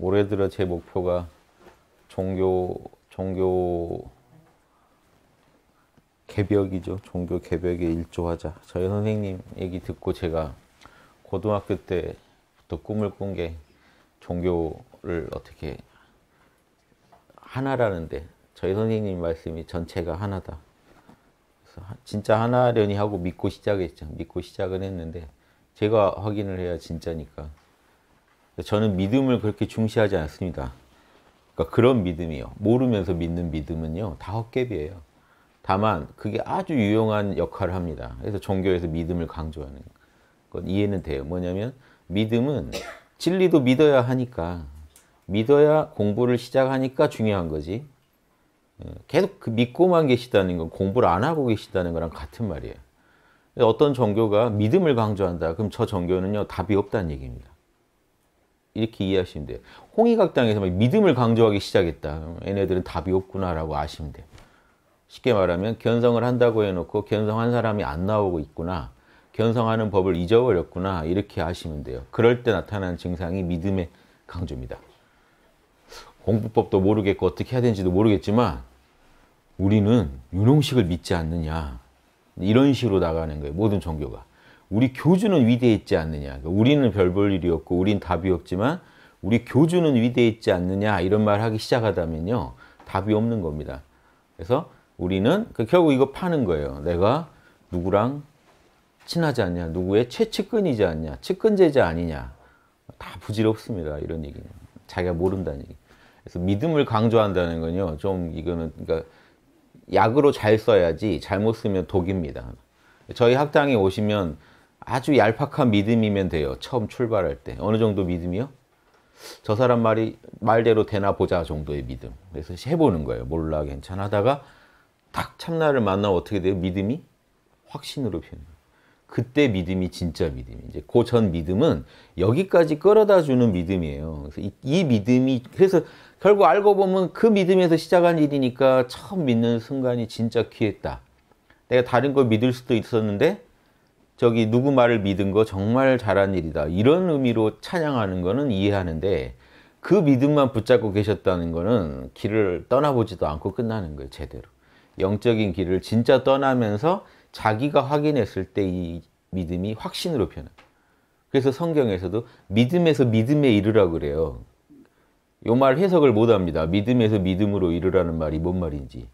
올해 들어 제 목표가 종교 종교 개벽이죠. 종교 개벽에 일조하자. 저희 선생님 얘기 듣고 제가 고등학교 때부터 꿈을 꾼 게 종교를 어떻게 하나라는데 저희 선생님 말씀이 전체가 하나다. 그래서 진짜 하나려니 하고 믿고 시작했죠. 믿고 시작은 했는데 제가 확인을 해야 진짜니까. 저는 믿음을 그렇게 중시하지 않습니다. 그러니까 그런 믿음이요. 모르면서 믿는 믿음은요. 다 헛개비예요. 다만 그게 아주 유용한 역할을 합니다. 그래서 종교에서 믿음을 강조하는 건 이해는 돼요. 뭐냐면 믿음은 진리도 믿어야 하니까 믿어야 공부를 시작하니까 중요한 거지. 예, 계속 그 믿고만 계시다는 건 공부를 안 하고 계시다는 거랑 같은 말이에요. 어떤 종교가 믿음을 강조한다. 그럼 저 종교는요, 답이 없다는 얘기입니다. 이렇게 이해하시면 돼요. 홍익학당에서 막 믿음을 강조하기 시작했다. 얘네들은 답이 없구나라고 아시면 돼요. 쉽게 말하면 견성을 한다고 해놓고 견성한 사람이 안 나오고 있구나. 견성하는 법을 잊어버렸구나. 이렇게 아시면 돼요. 그럴 때 나타나는 증상이 믿음의 강조입니다. 공부법도 모르겠고 어떻게 해야 되는지도 모르겠지만 우리는 윤홍식을 믿지 않느냐. 이런 식으로 나가는 거예요. 모든 종교가. 우리 교주는 위대했지 않느냐. 그러니까 우리는 별 볼 일이 없고 우린 답이 없지만 우리 교주는 위대했지 않느냐 이런 말 하기 시작하다면요. 답이 없는 겁니다. 그래서 우리는 그 결국 이거 파는 거예요. 내가 누구랑 친하지 않냐. 누구의 최측근이지 않냐. 측근제자 아니냐. 다 부질없습니다. 이런 얘기는. 자기가 모른다는 얘기. 그래서 믿음을 강조한다는 건요. 좀 이거는 그러니까 약으로 잘 써야지 잘못 쓰면 독입니다. 저희 학당에 오시면 아주 얄팍한 믿음이면 돼요. 처음 출발할 때. 어느 정도 믿음이요? 저 사람 말이 말대로 되나 보자 정도의 믿음. 그래서 해보는 거예요. 몰라 괜찮아 다가딱 참나를 만나 면 어떻게 돼요? 믿음이 확신으로 표 변해요. 그때 믿음이 진짜 믿음이 이제 고전 그 믿음은 여기까지 끌어다 주는 믿음이에요. 그래서 이, 이, 믿음이 그래서 결국 알고 보면 그 믿음에서 시작한 일이니까 처음 믿는 순간이 진짜 귀했다. 내가 다른 걸 믿을 수도 있었는데 저기 누구 말을 믿은 거 정말 잘한 일이다 이런 의미로 찬양하는 거는 이해하는데 그 믿음만 붙잡고 계셨다는 거는 길을 떠나보지도 않고 끝나는 거예요 제대로 영적인 길을 진짜 떠나면서 자기가 확인했을 때 이 믿음이 확신으로 변해요 그래서 성경에서도 믿음에서 믿음에 이르라 그래요 요 말 해석을 못합니다 믿음에서 믿음으로 이르라는 말이 뭔 말인지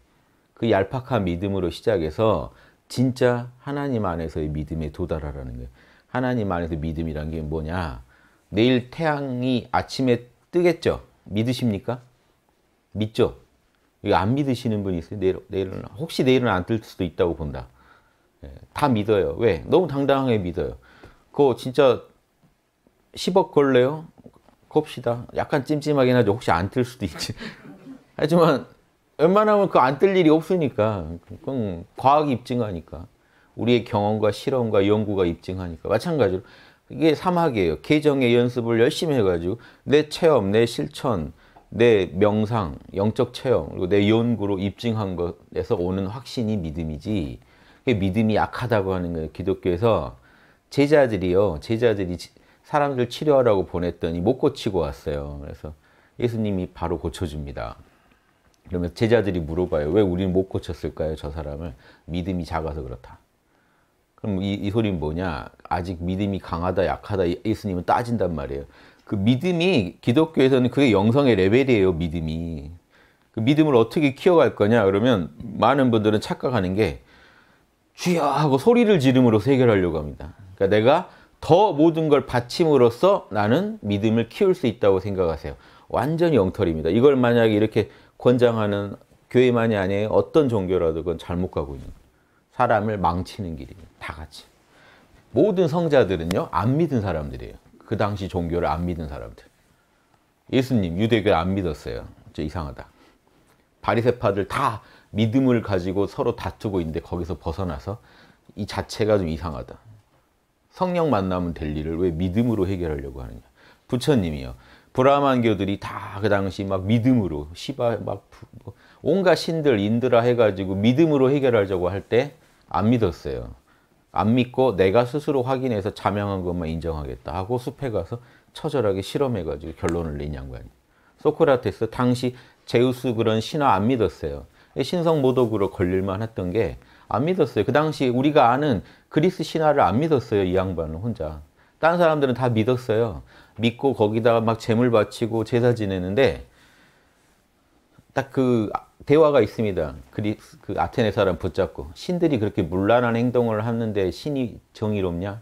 그 얄팍한 믿음으로 시작해서 진짜 하나님 안에서의 믿음에 도달하라는 거예요. 하나님 안에서 믿음이란 게 뭐냐? 내일 태양이 아침에 뜨겠죠? 믿으십니까? 믿죠? 이거 안 믿으시는 분이 있어요. 내일, 내일은, 혹시 내일은 안 뜰 수도 있다고 본다. 예, 다 믿어요. 왜? 너무 당당하게 믿어요. 그거 진짜 10억 걸래요? 겁시다. 약간 찜찜하긴 하죠. 혹시 안 뜰 수도 있지. 하지만 웬만하면 그 안 뜰 일이 없으니까 그건 과학이 입증하니까 우리의 경험과 실험과 연구가 입증하니까 마찬가지로 이게 사막이에요. 개정의 연습을 열심히 해가지고 내 체험, 내 실천, 내 명상, 영적 체험, 그리고 내 연구로 입증한 것에서 오는 확신이 믿음이지. 그게 믿음이 약하다고 하는 거예요. 기독교에서 제자들이요. 제자들이 사람들 치료하라고 보냈더니 못 고치고 왔어요. 그래서 예수님이 바로 고쳐줍니다. 그러면 제자들이 물어봐요. 왜 우리는 못 고쳤을까요? 저 사람을. 믿음이 작아서 그렇다. 그럼 이, 이 소리는 뭐냐? 아직 믿음이 강하다, 약하다 예수님은 따진단 말이에요. 그 믿음이 기독교에서는 그게 영성의 레벨이에요, 믿음이. 그 믿음을 어떻게 키워갈 거냐? 그러면 많은 분들은 착각하는 게 주여 하고 소리를 지름으로 해결하려고 합니다. 그러니까 내가 더 모든 걸받침으로써 나는 믿음을 키울 수 있다고 생각하세요. 완전히 영털입니다. 이걸 만약에 이렇게 권장하는 교회만이 아니에요. 어떤 종교라도 그건 잘못 가고 있는 사람을 망치는 길이에요. 다 같이. 모든 성자들은요. 안 믿은 사람들이에요. 그 당시 종교를 안 믿은 사람들. 예수님 유대교를 안 믿었어요. 좀 이상하다. 바리새파들 다 믿음을 가지고 서로 다투고 있는데 거기서 벗어나서 이 자체가 좀 이상하다. 성령 만나면 될 일을 왜 믿음으로 해결하려고 하느냐. 부처님이요. 브라만교들이 다 그 당시 막 믿음으로 시바 막 뭐 온갖 신들 인드라 해가지고 믿음으로 해결하려고할 때 안 믿었어요. 안 믿고 내가 스스로 확인해서 자명한 것만 인정하겠다 하고 숲에 가서 처절하게 실험해가지고 결론을 낸양반 소크라테스 당시 제우스 그런 신화 안 믿었어요. 신성 모독으로 걸릴만 했던 게 안 믿었어요. 그 당시 우리가 아는 그리스 신화를 안 믿었어요. 이 양반은 혼자. 딴 사람들은 다 믿었어요. 믿고 거기다가 막 재물 바치고 제사 지내는데 딱 그 대화가 있습니다. 그리, 그 아테네 사람 붙잡고 신들이 그렇게 물란한 행동을 하는데 신이 정의롭냐?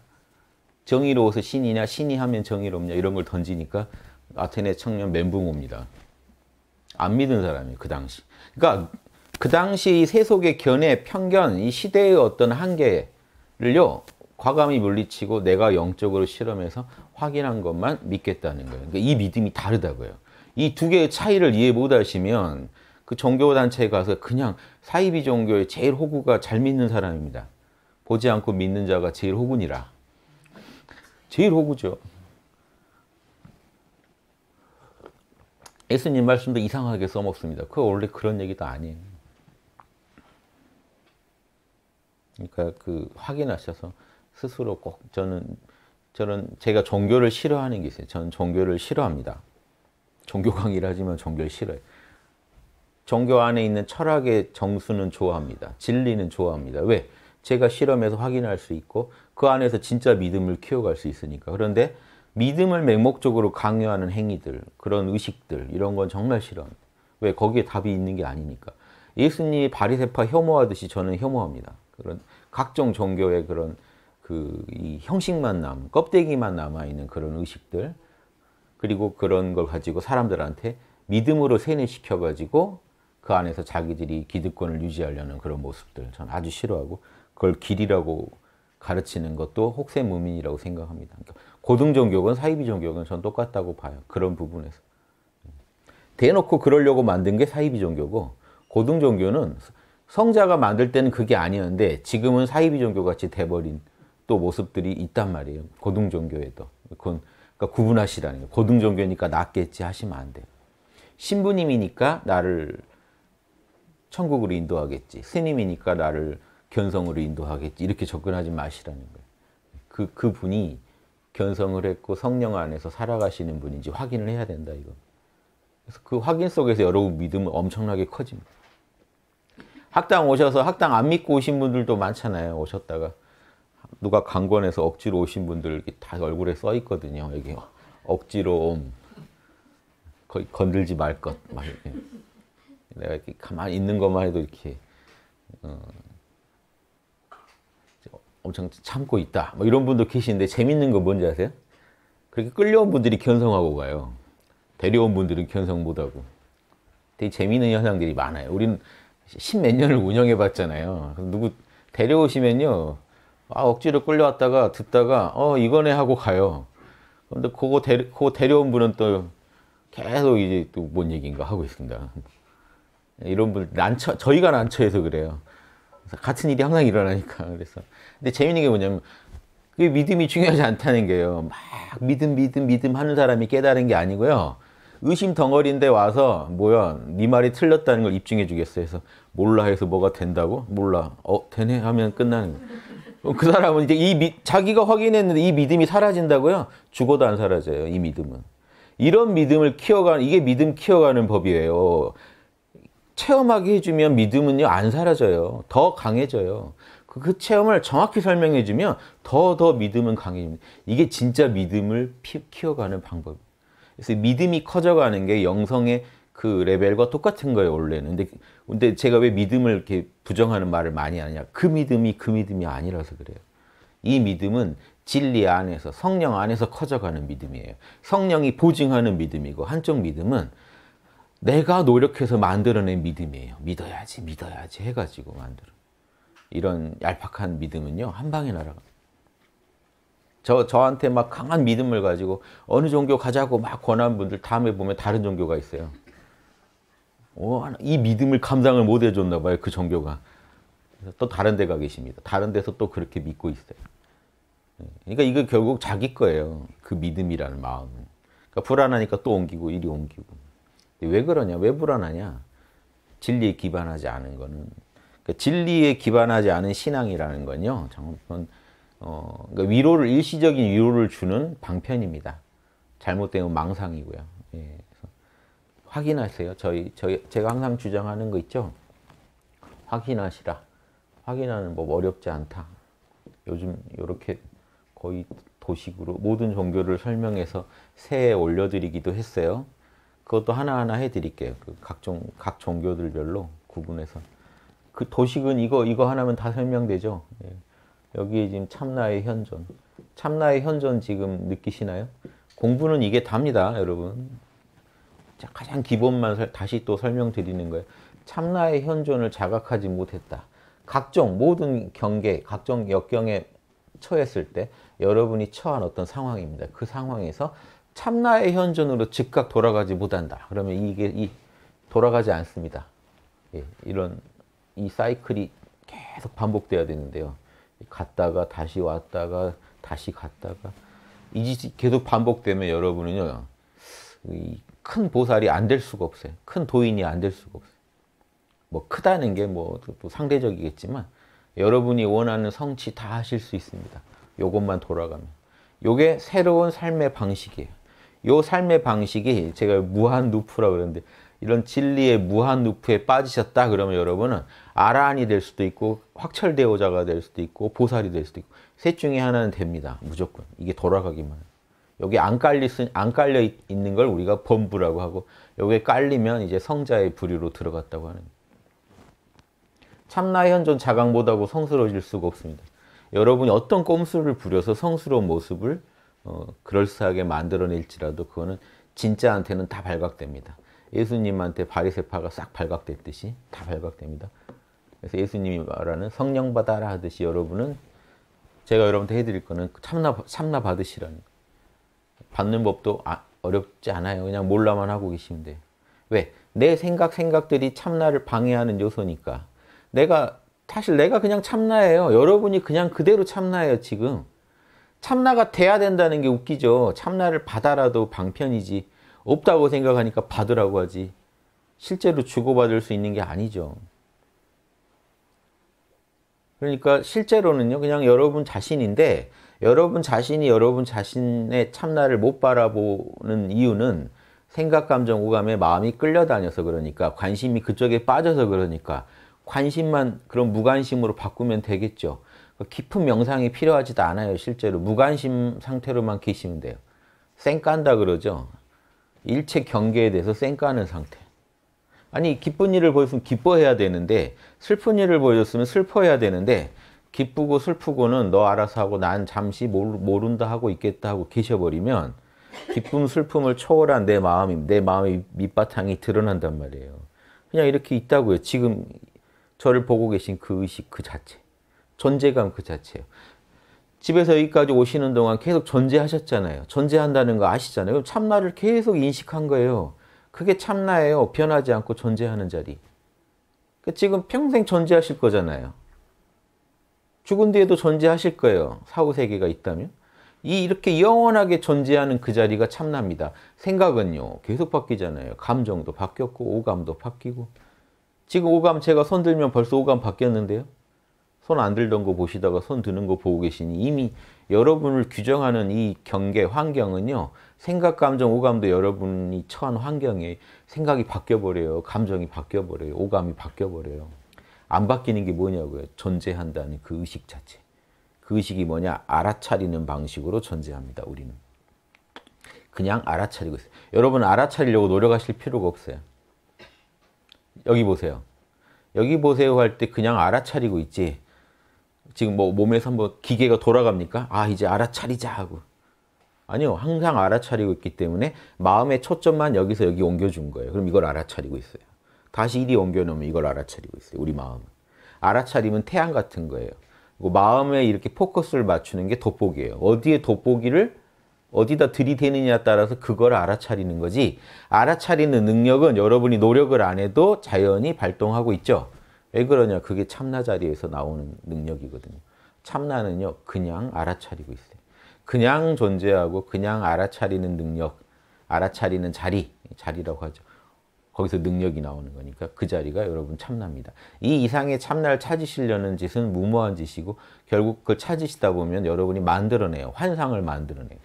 정의로워서 신이냐? 신이 하면 정의롭냐? 이런 걸 던지니까 아테네 청년 멘붕옵니다. 안 믿은 사람이에요. 그 당시. 그러니까 그 당시 세속의 견해, 편견, 이 시대의 어떤 한계를요. 과감히 물리치고 내가 영적으로 실험해서 확인한 것만 믿겠다는 거예요. 그러니까 이 믿음이 다르다고요. 이 두 개의 차이를 이해 못 하시면 그 종교단체에 가서 그냥 사이비 종교의 제일 호구가 잘 믿는 사람입니다. 보지 않고 믿는 자가 제일 호구니라. 제일 호구죠. 예수님 말씀도 이상하게 써먹습니다. 그 원래 그런 얘기도 아니에요. 그러니까 그 확인하셔서 스스로 꼭 저는 저는 제가 종교를 싫어하는 게 있어요. 저는 종교를 싫어합니다. 종교 강의를 하지만 종교를 싫어요 종교 안에 있는 철학의 정수는 좋아합니다. 진리는 좋아합니다. 왜? 제가 실험해서 확인할 수 있고 그 안에서 진짜 믿음을 키워갈 수 있으니까. 그런데 믿음을 맹목적으로 강요하는 행위들, 그런 의식들 이런 건 정말 싫어합니다. 왜? 거기에 답이 있는 게 아니니까. 예수님이 바리새파 혐오하듯이 저는 혐오합니다. 그런 각종 종교의 그런 그이 형식만 남, 껍데기만 남아있는 그런 의식들 그리고 그런 걸 가지고 사람들한테 믿음으로 세뇌시켜가지고 그 안에서 자기들이 기득권을 유지하려는 그런 모습들 전 아주 싫어하고 그걸 길이라고 가르치는 것도 혹세무민이라고 생각합니다. 그러니까 고등종교건 사이비종교건 전 똑같다고 봐요. 그런 부분에서. 대놓고 그러려고 만든 게 사이비종교고 고등종교는 성자가 만들 때는 그게 아니었는데 지금은 사이비종교 같이 돼버린 또 모습들이 있단 말이에요. 고등종교에도. 그건 그러니까 구분하시라는 거예요. 고등종교니까 낫겠지 하시면 안 돼요. 신부님이니까 나를 천국으로 인도하겠지. 스님이니까 나를 견성으로 인도하겠지. 이렇게 접근하지 마시라는 거예요. 그, 그 분이 견성을 했고 성령 안에서 살아가시는 분인지 확인을 해야 된다, 이거. 그래서 그 확인 속에서 여러분 믿음은 엄청나게 커집니다. 학당 오셔서 학당 안 믿고 오신 분들도 많잖아요, 오셨다가. 누가 강권에서 억지로 오신 분들 다 얼굴에 써 있거든요. 여기 억지로 건들지 말 것. 막 이렇게. 예. 내가 이렇게 가만히 있는 것만 해도 이렇게 어, 엄청 참고 있다. 뭐 이런 분도 계시는데 재밌는 거 뭔지 아세요? 그렇게 끌려온 분들이 견성하고 가요. 데려온 분들은 견성 못하고. 되게 재미는 현상들이 많아요. 우리는 십몇 년을 운영해 봤잖아요. 누구 데려오시면요. 아, 억지로 끌려왔다가 듣다가 어 이거네 하고 가요. 근데 그거 데 그거 데려온 분은 또 계속 이제 또 뭔 얘기인가 하고 있습니다. 이런 분 난처 저희가 난처해서 그래요. 같은 일이 항상 일어나니까 그래서 근데 재밌는 게 뭐냐면 그 믿음이 중요하지 않다는 게요. 막 믿음 믿음 믿음 하는 사람이 깨달은 게 아니고요. 의심 덩어리인데 와서 뭐야 네 말이 틀렸다는 걸 입증해 주겠어 해서 몰라 해서 뭐가 된다고 몰라 어 되네 하면 끝나는 거예요. 어, 그 사람은 이제 이 미, 자기가 확인했는데 이 믿음이 사라진다고요? 죽어도 안 사라져요. 이 믿음은. 이런 믿음을 키워가는 이게 믿음 키워가는 법이에요. 체험하게 해주면 믿음은요 안 사라져요. 더 강해져요. 그, 그 체험을 정확히 설명해주면 더더 더 믿음은 강해집니다. 이게 진짜 믿음을 피, 키워가는 방법. 그래서 믿음이 커져가는 게 영성의 그 레벨과 똑같은 거예요 원래는 근데 근데 제가 왜 믿음을 이렇게 부정하는 말을 많이 하냐그 믿음이 그 믿음이 아니라서 그래요 이 믿음은 진리 안에서 성령 안에서 커져가는 믿음이에요 성령이 보증하는 믿음이고 한쪽 믿음은 내가 노력해서 만들어낸 믿음이에요 믿어야지 믿어야지 해가지고 만들어 이런 얄팍한 믿음은요 한 방에 날아갑 저, 저한테 막 강한 믿음을 가지고 어느 종교 가자고 막 권한 분들 다음에 보면 다른 종교가 있어요. 어, 이 믿음을 감상을못 해줬나 봐요. 그 종교가. 그래서 또 다른 데가 계십니다. 다른 데서 또 그렇게 믿고 있어요. 네. 그러니까 이거 결국 자기 거예요. 그 믿음이라는 마음은. 그러니까 불안하니까 또 옮기고 이리 옮기고. 왜 그러냐? 왜 불안하냐? 진리에 기반하지 않은 거는 그러니까 진리에 기반하지 않은 신앙이라는 건요. 잠깐 어, 그러니까 위로를 일시적인 위로를 주는 방편입니다. 잘못되면 망상이고요. 예. 확인하세요. 저희, 저희, 제가 항상 주장하는 거 있죠? 확인하시라. 확인하는 법 어렵지 않다. 요즘 이렇게 거의 도식으로 모든 종교를 설명해서 새에 올려드리기도 했어요. 그것도 하나하나 해드릴게요. 그 각종, 각 종교들별로 구분해서. 그 도식은 이거, 이거 하나면 다 설명되죠? 예. 여기에 지금 참나의 현존. 참나의 현존 지금 느끼시나요? 공부는 이게 답니다, 여러분. 가장 기본만 다시 또 설명드리는 거예요. 참나의 현존을 자각하지 못했다. 각종 모든 경계, 각종 역경에 처했을 때 여러분이 처한 어떤 상황입니다. 그 상황에서 참나의 현존으로 즉각 돌아가지 못한다. 그러면 이게 이 돌아가지 않습니다. 예, 이런 이 사이클이 계속 반복돼야 되는데요. 갔다가 다시 왔다가 다시 갔다가 이 계속 반복되면 여러분은요. 이큰 보살이 안 될 수가 없어요. 큰 도인이 안 될 수가 없어요. 뭐 크다는 게뭐 상대적이겠지만 여러분이 원하는 성취 다 하실 수 있습니다. 요것만 돌아가면. 요게 새로운 삶의 방식이에요. 요 삶의 방식이 제가 무한 루프라 그러는데 이런 진리의 무한 루프에 빠지셨다 그러면 여러분은 아라한이 될 수도 있고 확철대오자가 될 수도 있고 보살이 될 수도 있고 셋 중에 하나는 됩니다. 무조건. 이게 돌아가기만 여기 안, 깔리, 안 깔려 있는 걸 우리가 범부라고 하고 여기에 깔리면 이제 성자의 부류로 들어갔다고 하는 참나 현존 자각못하고 성스러워질 수가 없습니다. 여러분이 어떤 꼼수를 부려서 성스러운 모습을 어, 그럴싸하게 만들어낼지라도 그거는 진짜한테는 다 발각됩니다. 예수님한테 바리세파가 싹 발각됐듯이 다 발각됩니다. 그래서 예수님이 말하는 성령 받아라 하듯이 여러분은 제가 여러분한테 해드릴 거는 참나, 참나 받으시라는 거. 받는 법도 아, 어렵지 않아요. 그냥 몰라만 하고 계시면 돼요. 왜? 내 생각, 생각들이 참나를 방해하는 요소니까. 내가, 사실 내가 그냥 참나예요. 여러분이 그냥 그대로 참나예요, 지금. 참나가 돼야 된다는 게 웃기죠. 참나를 받아라도 방편이지. 없다고 생각하니까 받으라고 하지. 실제로 주고받을 수 있는 게 아니죠. 그러니까 실제로는요, 그냥 여러분 자신인데 여러분 자신이 여러분 자신의 참나를 못 바라보는 이유는 생각, 감정, 오감에 마음이 끌려다녀서 그러니까 관심이 그쪽에 빠져서 그러니까 관심만 그런 무관심으로 바꾸면 되겠죠. 그 깊은 명상이 필요하지도 않아요. 실제로 무관심 상태로만 계시면 돼요. 쌩깐다 그러죠. 일체 경계에 대해서 쌩까는 상태. 아니 기쁜 일을 보였으면 기뻐해야 되는데 슬픈 일을 보여줬으면 슬퍼해야 되는데 기쁘고 슬프고는 너 알아서 하고 난 잠시 모른다 하고 있겠다 하고 계셔버리면 기쁨 슬픔을 초월한 내 마음이 내 마음의 밑바탕이 드러난단 말이에요. 그냥 이렇게 있다고요. 지금 저를 보고 계신 그 의식 그 자체. 존재감 그자체요 집에서 여기까지 오시는 동안 계속 존재하셨잖아요. 존재한다는 거 아시잖아요. 참나를 계속 인식한 거예요. 그게 참나예요. 변하지 않고 존재하는 자리. 그 지금 평생 존재하실 거잖아요. 죽은 뒤에도 존재하실 거예요. 사후세계가 있다면. 이 이렇게 영원하게 존재하는 그 자리가 참납니다. 생각은요. 계속 바뀌잖아요. 감정도 바뀌었고 오감도 바뀌고 지금 오감 제가 손 들면 벌써 오감 바뀌었는데요. 손 안 들던 거 보시다가 손 드는 거 보고 계시니 이미 여러분을 규정하는 이 경계, 환경은요. 생각, 감정, 오감도 여러분이 처한 환경에 생각이 바뀌어버려요. 감정이 바뀌어버려요. 오감이 바뀌어버려요. 안 바뀌는 게 뭐냐고요. 존재한다는 그 의식 자체. 그 의식이 뭐냐? 알아차리는 방식으로 존재합니다. 우리는. 그냥 알아차리고 있어요. 여러분 알아차리려고 노력하실 필요가 없어요. 여기 보세요. 여기 보세요 할 때 그냥 알아차리고 있지. 지금 뭐 몸에서 한번 뭐 기계가 돌아갑니까? 아 이제 알아차리자 하고. 아니요. 항상 알아차리고 있기 때문에 마음의 초점만 여기서 여기 옮겨준 거예요. 그럼 이걸 알아차리고 있어요. 다시 이리 옮겨놓으면 이걸 알아차리고 있어요. 우리 마음은. 알아차림은 태양 같은 거예요. 그리고 마음에 이렇게 포커스를 맞추는 게 돋보기예요. 어디에 돋보기를 어디다 들이대느냐 에 따라서 그걸 알아차리는 거지 알아차리는 능력은 여러분이 노력을 안 해도 자연히 발동하고 있죠. 왜 그러냐? 그게 참나 자리에서 나오는 능력이거든요. 참나는요. 그냥 알아차리고 있어요. 그냥 존재하고 그냥 알아차리는 능력, 알아차리는 자리, 자리라고 하죠. 거기서 능력이 나오는 거니까 그 자리가 여러분 참나입니다. 이 이상의 참나를 찾으시려는 짓은 무모한 짓이고 결국 그 찾으시다 보면 여러분이 만들어내요. 환상을 만들어내요.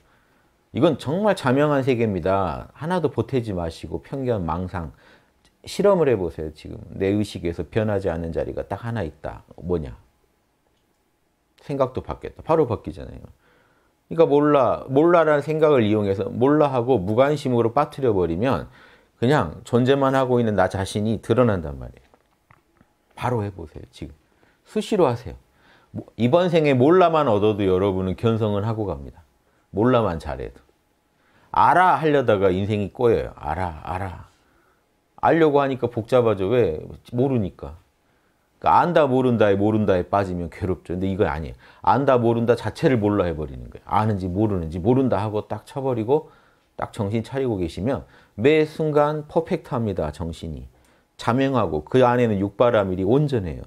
이건 정말 자명한 세계입니다. 하나도 보태지 마시고 편견, 망상 실험을 해보세요. 지금 내 의식에서 변하지 않는 자리가 딱 하나 있다. 뭐냐? 생각도 바뀌었다. 바로 바뀌잖아요. 그러니까 몰라, 몰라라는 생각을 이용해서 몰라하고 무관심으로 빠뜨려 버리면 그냥 존재만 하고 있는 나 자신이 드러난단 말이에요. 바로 해보세요. 지금. 수시로 하세요. 뭐, 이번 생에 몰라만 얻어도 여러분은 견성을 하고 갑니다. 몰라만 잘해도. 알아 하려다가 인생이 꼬여요. 알아, 알아. 알려고 하니까 복잡하죠. 왜? 모르니까. 그러니까 안다 모른다에 모른다에 빠지면 괴롭죠. 근데 이건 아니에요. 안다 모른다 자체를 몰라 해버리는 거예요. 아는지 모르는지 모른다 하고 딱 쳐버리고 딱 정신 차리고 계시면 매 순간 퍼펙트합니다. 정신이. 자명하고 그 안에는 육바라밀이 온전해요.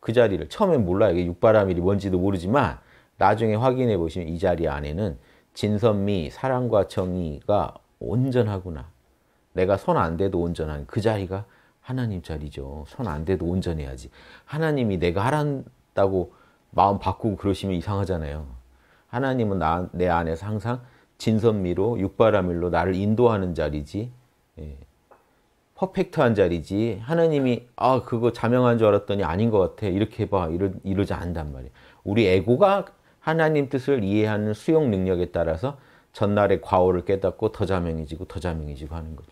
그 자리를 처음엔 몰라요. 이게 육바라밀이 뭔지도 모르지만 나중에 확인해 보시면 이 자리 안에는 진선미, 사랑과 정의가 온전하구나. 내가 손 안 대도 온전한 그 자리가 하나님 자리죠. 손 안 대도 온전해야지. 하나님이 내가 하란다고 마음 바꾸고 그러시면 이상하잖아요. 하나님은 나, 내 안에서 항상 진선미로 육바라밀로 나를 인도하는 자리지 예. 퍼펙트한 자리지 하나님이 아 그거 자명한 줄 알았더니 아닌 것 같아 이렇게 해봐 이러, 이러지 않단 말이에요 우리 에고가 하나님 뜻을 이해하는 수용 능력에 따라서 전날의 과오를 깨닫고 더 자명해지고 더 자명해지고 하는 거죠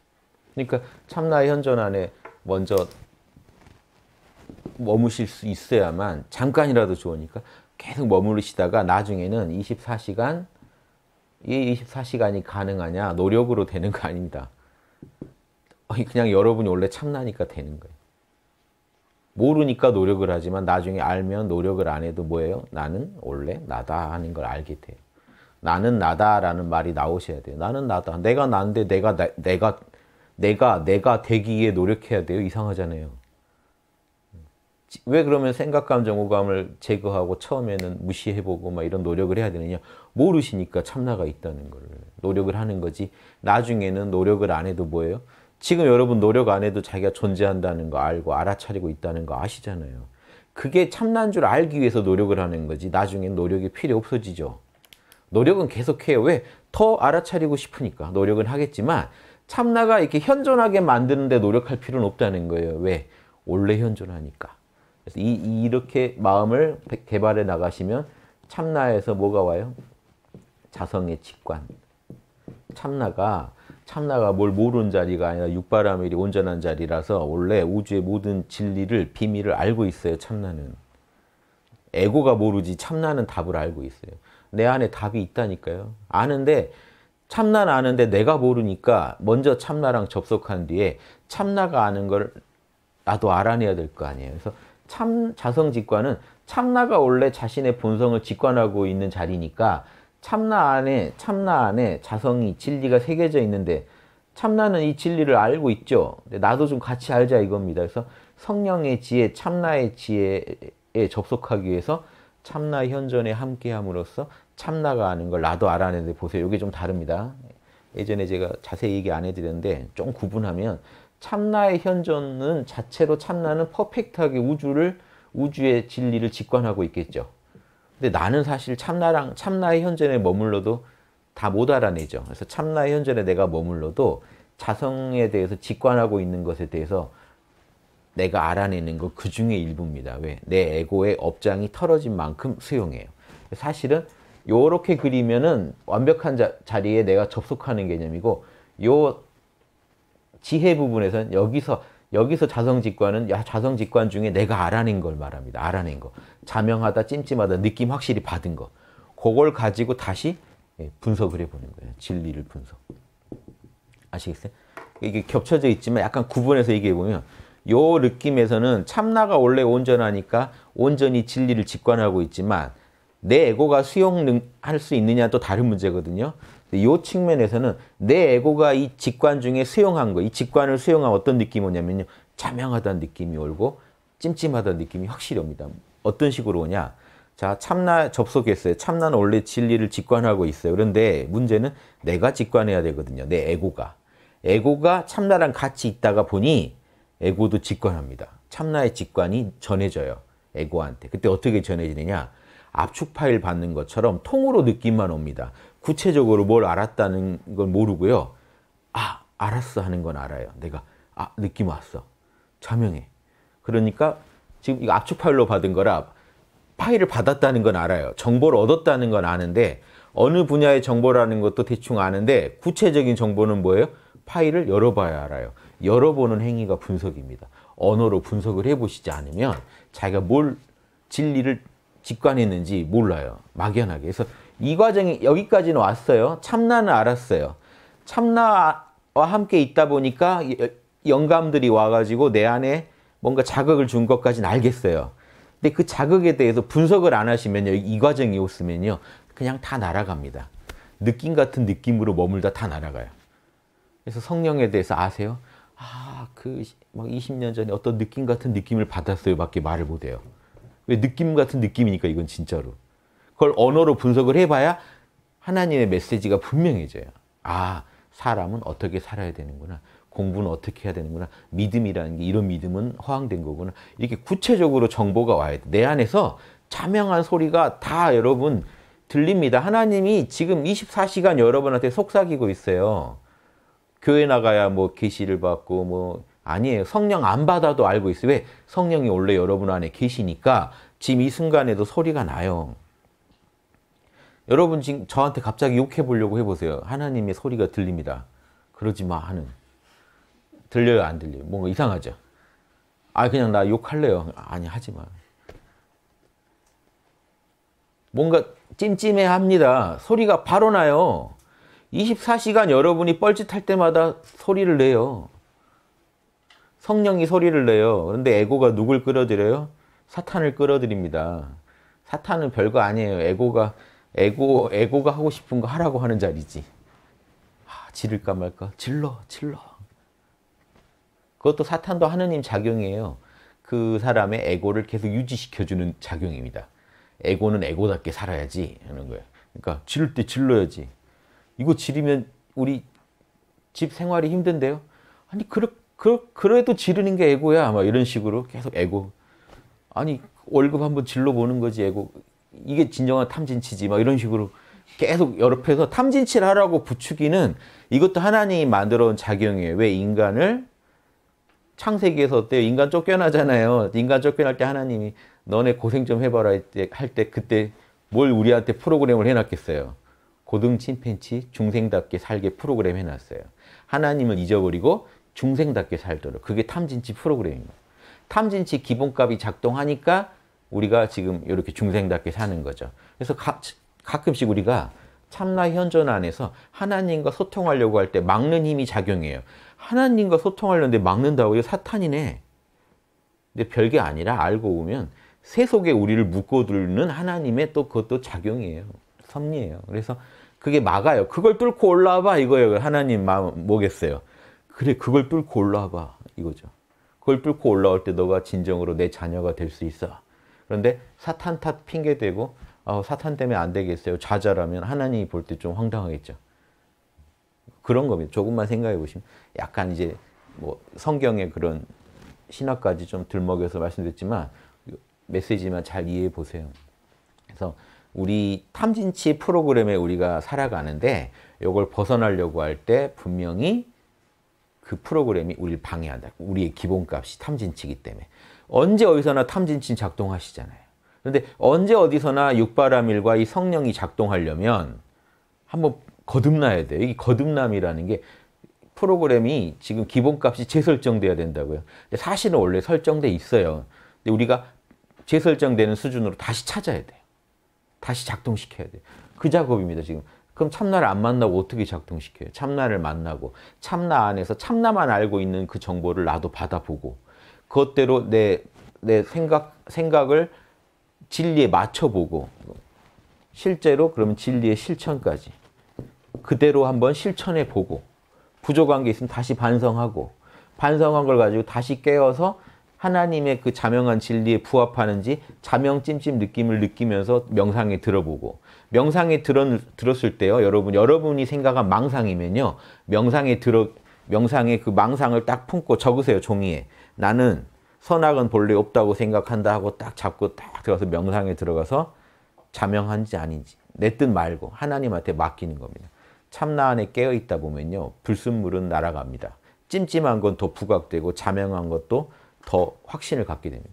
그러니까 참나의 현존 안에 먼저 머무실 수 있어야만 잠깐이라도 좋으니까 계속 머무르시다가 나중에는 24시간 이 24시간이 가능하냐? 노력으로 되는 거 아닙니다. 그냥 여러분이 원래 참나니까 되는 거예요. 모르니까 노력을 하지만 나중에 알면 노력을 안 해도 뭐예요? 나는 원래 나다 하는 걸 알게 돼요. 나는 나다라는 말이 나오셔야 돼요. 나는 나다. 내가 난데 내가 나, 내가 내가 내가 되기 위해 노력해야 돼요. 이상하잖아요. 왜 그러면 생각감, 정오감을 제거하고 처음에는 무시해보고 막 이런 노력을 해야 되느냐? 모르시니까 참나가 있다는 걸 노력을 하는 거지. 나중에는 노력을 안 해도 뭐예요? 지금 여러분 노력 안 해도 자기가 존재한다는 거 알고 알아차리고 있다는 거 아시잖아요. 그게 참난 나줄 알기 위해서 노력을 하는 거지. 나중엔 노력이 필요 없어지죠. 노력은 계속해요. 왜? 더 알아차리고 싶으니까 노력은 하겠지만 참나가 이렇게 현존하게 만드는데 노력할 필요는 없다는 거예요. 왜? 원래 현존하니까. 그래서 이, 이렇게 마음을 개발해 나가시면 참나에서 뭐가 와요? 자성의 직관. 참나가 참나가 뭘 모르는 자리가 아니라 육바라밀이 온전한 자리라서 원래 우주의 모든 진리를 비밀을 알고 있어요. 참나는. 에고가 모르지 참나는 답을 알고 있어요. 내 안에 답이 있다니까요. 아는데 참나는 아는데 내가 모르니까 먼저 참나랑 접속한 뒤에 참나가 아는 걸 나도 알아내야 될 거 아니에요. 그래서 참 자성 직관은 참나가 원래 자신의 본성을 직관하고 있는 자리니까 참나 안에 참나 안에 자성이 진리가 새겨져 있는데 참나는 이 진리를 알고 있죠. 나도 좀 같이 알자 이겁니다. 그래서 성령의 지혜, 참나의 지혜에 접속하기 위해서 참나 현전에 함께함으로써 참나가 아는걸 나도 알아내는데 보세요. 이게 좀 다릅니다. 예전에 제가 자세히 얘기 안 해드렸는데 좀 구분하면 참나의 현존은 자체로 참나는 퍼펙트하게 우주를 우주의 진리를 직관하고 있겠죠. 근데 나는 사실 참나랑 참나의 현존에 머물러도 다 못 알아내죠. 그래서 참나의 현존에 내가 머물러도 자성에 대해서 직관하고 있는 것에 대해서 내가 알아내는 거그 중에 일부입니다. 왜? 내 에고의 업장이 털어진 만큼 수용해요. 사실은 요렇게 그리면은 완벽한 자, 리에 내가 접속하는 개념이고 요 지혜 부분에서는 여기서 여기서 자성직관은 자성직관 중에 내가 알아낸 걸 말합니다. 알아낸 거. 자명하다, 찜찜하다, 느낌 확실히 받은 거. 그걸 가지고 다시 예, 분석을 해보는 거예요. 진리를 분석. 아시겠어요? 이게 겹쳐져 있지만 약간 구분해서 얘기해보면 요 느낌에서는 참나가 원래 온전하니까 온전히 진리를 직관하고 있지만 내 에고가 수용할 수 있느냐 또 다른 문제거든요. 이 측면에서는 내 에고가 이 직관 중에 수용한 거, 이 직관을 수용한 어떤 느낌이 오냐면요. 자명하다는 느낌이 올고 찜찜하다는 느낌이 확실히 옵니다. 어떤 식으로 오냐. 자, 참나 접속했어요. 참나는 원래 진리를 직관하고 있어요. 그런데 문제는 내가 직관해야 되거든요. 내 에고가. 에고가 참나랑 같이 있다가 보니 에고도 직관합니다. 참나의 직관이 전해져요. 에고한테. 그때 어떻게 전해지느냐. 압축 파일 받는 것처럼 통으로 느낌만 옵니다. 구체적으로 뭘 알았다는 건 모르고요. 아, 알았어 하는 건 알아요. 내가 아, 느낌 왔어. 자명해. 그러니까 지금 이거 압축 파일로 받은 거라 파일을 받았다는 건 알아요. 정보를 얻었다는 건 아는데 어느 분야의 정보라는 것도 대충 아는데 구체적인 정보는 뭐예요? 파일을 열어봐야 알아요. 열어보는 행위가 분석입니다. 언어로 분석을 해보시지 않으면 자기가 뭘 진리를 직관했는지 몰라요. 막연하게. 그래서 이 과정이 여기까지는 왔어요. 참나는 알았어요. 참나와 함께 있다 보니까 영감들이 와가지고 내 안에 뭔가 자극을 준 것까지는 알겠어요. 근데 그 자극에 대해서 분석을 안 하시면요. 이 과정이 없으면요. 그냥 다 날아갑니다. 느낌 같은 느낌으로 머물다 다 날아가요. 그래서 성령에 대해서 아세요? 아, 그 막 20년 전에 어떤 느낌 같은 느낌을 받았어요. 밖에 말을 못해요. 왜 느낌 같은 느낌이니까 이건 진짜로. 그걸 언어로 분석을 해봐야 하나님의 메시지가 분명해져요. 아, 사람은 어떻게 살아야 되는구나. 공부는 어떻게 해야 되는구나. 믿음이라는 게 이런 믿음은 허황된 거구나. 이렇게 구체적으로 정보가 와야 돼. 내 안에서 자명한 소리가 다 여러분 들립니다. 하나님이 지금 24시간 여러분한테 속삭이고 있어요. 교회 나가야 뭐 계시를 받고 뭐 아니에요. 성령 안 받아도 알고 있어요. 왜? 성령이 원래 여러분 안에 계시니까 지금 이 순간에도 소리가 나요. 여러분 지금 저한테 갑자기 욕해 보려고 해보세요. 하나님의 소리가 들립니다. 그러지 마 하는. 들려요 안 들려요? 뭔가 이상하죠? 아 그냥 나 욕할래요. 아니 하지 마. 뭔가 찜찜해 합니다. 소리가 바로 나요. 24시간 여러분이 뻘짓할 때마다 소리를 내요. 성령이 소리를 내요. 그런데 에고가 누굴 끌어들여요? 사탄을 끌어들입니다. 사탄은 별거 아니에요. 에고가 에고 에고가 하고 싶은 거 하라고 하는 자리지. 아, 지를까 말까? 질러, 질러. 그것도 사탄도 하느님 작용이에요. 그 사람의 에고를 계속 유지시켜 주는 작용입니다. 에고는 에고답게 살아야지 하는 거예요. 그러니까 지를 때 질러야지. 이거 지르면 우리 집 생활이 힘든데요. 아니 그렇게 그, 그래도 지르는 게애고야막 이런 식으로 계속 에고. 아니, 월급 한번 질러보는 거지, 에고. 이게 진정한 탐진치지. 막 이런 식으로 계속 옆에서 탐진치를 하라고 부추기는 이것도 하나님이 만들어 온 작용이에요. 왜 인간을 창세기에서 때 인간 쫓겨나잖아요. 인간 쫓겨날 때 하나님이 너네 고생 좀 해봐라 할 때 그때 뭘 우리한테 프로그램을 해놨겠어요. 고등 침팬치 중생답게 살게 프로그램 해놨어요. 하나님을 잊어버리고 중생답게 살도록 그게 탐진치 프로그램입니다. 탐진치 기본값이 작동하니까 우리가 지금 이렇게 중생답게 사는 거죠. 그래서 가, 가끔씩 우리가 참나 현존 안에서 하나님과 소통하려고 할 때 막는 힘이 작용해요. 하나님과 소통하려는데 막는다고 이 사탄이네. 근데 별게 아니라 알고 보면 새 속에 우리를 묶어두는 하나님의 또 그것도 작용이에요. 섭리예요. 그래서 그게 막아요. 그걸 뚫고 올라와봐 이거예요. 하나님 마음 뭐겠어요. 그래 그걸 뚫고 올라가 이거죠. 그걸 뚫고 올라올 때 너가 진정으로 내 자녀가 될 수 있어. 그런데 사탄 탓 핑계 대고 어, 사탄 때문에 안 되겠어요. 좌자라면 하나님이 볼 때 좀 황당하겠죠. 그런 겁니다. 조금만 생각해 보시면 약간 이제 뭐 성경의 그런 신학까지 좀 들먹여서 말씀드렸지만 메시지만 잘 이해해 보세요. 그래서 우리 탐진치 프로그램에 우리가 살아가는데 이걸 벗어나려고 할 때 분명히 그 프로그램이 우리를 방해한다. 우리의 기본값이 탐진치기 때문에. 언제 어디서나 탐진치 작동하시잖아요. 그런데 언제 어디서나 육바라밀과 이 성령이 작동하려면 한번 거듭나야 돼요. 이 거듭남이라는 게 프로그램이 지금 기본값이 재설정돼야 된다고요. 사실은 원래 설정돼 있어요. 근데 우리가 재설정되는 수준으로 다시 찾아야 돼요. 다시 작동시켜야 돼요. 그 작업입니다, 지금. 그럼 참나를 안 만나고 어떻게 작동시켜요? 참나를 만나고 참나 안에서 참나만 알고 있는 그 정보를 나도 받아보고 그것대로 내, 내 생각, 생각을 진리에 맞춰보고 실제로 그러면 진리의 실천까지 그대로 한번 실천해보고 부족한 게 있으면 다시 반성하고 반성한 걸 가지고 다시 깨어서 하나님의 그 자명한 진리에 부합하는지 자명 찜찜 느낌을 느끼면서 명상에 들어보고 명상에 들었, 들었을 때요. 여러분, 여러분이 생각한 망상이면요. 명상에 들어, 명상에 그 망상을 딱 품고 적으세요. 종이에. 나는 선악은 본래 없다고 생각한다 하고 딱 잡고 딱 들어가서 명상에 들어가서 자명한지 아닌지 내 뜻 말고 하나님한테 맡기는 겁니다. 참나 안에 깨어있다 보면요. 불순물은 날아갑니다. 찜찜한 건 더 부각되고 자명한 것도 더 확신을 갖게 됩니다.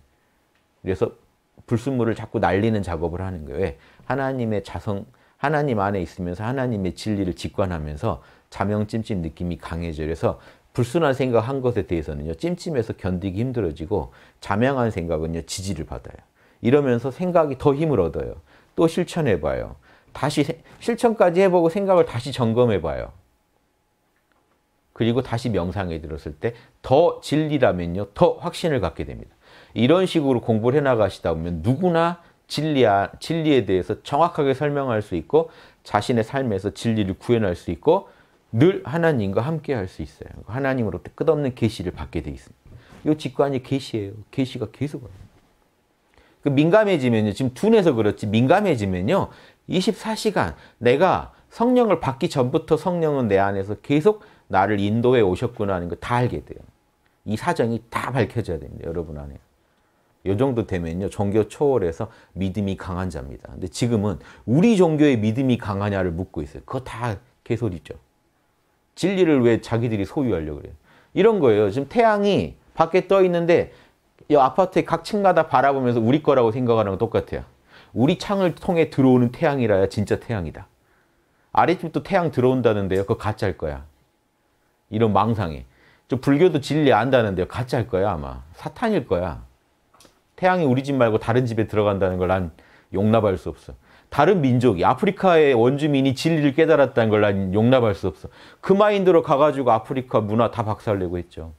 그래서 불순물을 자꾸 날리는 작업을 하는 거예요. 왜? 예. 하나님의 자성, 하나님 안에 있으면서 하나님의 진리를 직관하면서 자명찜찜 느낌이 강해져 그래서 불순한 생각한 것에 대해서는요. 찜찜해서 견디기 힘들어지고 자명한 생각은요. 지지를 받아요. 이러면서 생각이 더 힘을 얻어요. 또 실천해봐요. 다시 실천까지 해보고 생각을 다시 점검해봐요. 그리고 다시 명상에 들었을 때 더 진리라면요. 더 확신을 갖게 됩니다. 이런 식으로 공부를 해나가시다 보면 누구나 진리야, 진리에 대해서 정확하게 설명할 수 있고 자신의 삶에서 진리를 구현할 수 있고 늘 하나님과 함께 할 수 있어요. 그러니까 하나님으로부터 끝없는 계시를 받게 돼 있습니다. 이 직관이 계시예요. 계시가 계속 와요. 그 민감해지면요. 지금 둔해서 그렇지 민감해지면요. 24시간 내가 성령을 받기 전부터 성령은 내 안에서 계속 나를 인도해 오셨구나 하는 걸다 알게 돼요. 이 사정이 다 밝혀져야 됩니다. 여러분 안에. 요 정도 되면요. 종교 초월해서 믿음이 강한 자입니다. 근데 지금은 우리 종교의 믿음이 강하냐를 묻고 있어요. 그거 다 개소리죠. 진리를 왜 자기들이 소유하려고 그래요. 이런 거예요. 지금 태양이 밖에 떠 있는데 이 아파트의 각 층마다 바라보면서 우리 거라고 생각하는 건 똑같아요. 우리 창을 통해 들어오는 태양이라야 진짜 태양이다. 아래집도 태양 들어온다는데요. 그거 가짜일 거야. 이런 망상이. 불교도 진리 안다는데요. 가짜일 거야 아마. 사탄일 거야. 태양이 우리 집 말고 다른 집에 들어간다는 걸 난 용납할 수 없어. 다른 민족이 아프리카의 원주민이 진리를 깨달았다는 걸 난 용납할 수 없어. 그 마인드로 가가지고 아프리카 문화 다 박살내고 했죠.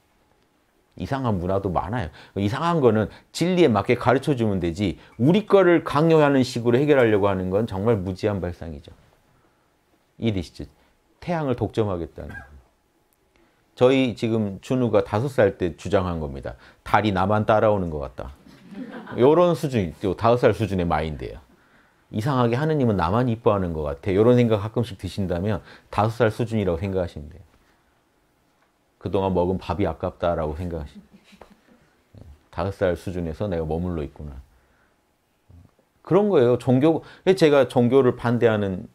이상한 문화도 많아요. 이상한 거는 진리에 맞게 가르쳐 주면 되지 우리 거를 강요하는 식으로 해결하려고 하는 건 정말 무지한 발상이죠. 이해되시죠? 태양을 독점하겠다는 거예요. 저희 지금 준우가 다섯 살 때 주장한 겁니다. 달이 나만 따라오는 것 같다. 이런 수준, 다섯 살 수준의 마인드예요. 이상하게 하느님은 나만 이뻐하는 것 같아. 이런 생각 가끔씩 드신다면 다섯 살 수준이라고 생각하시면 돼요. 그동안 먹은 밥이 아깝다라고 생각하시면 다섯 살 수준에서 내가 머물러 있구나. 그런 거예요. 종교, 제가 종교를 반대하는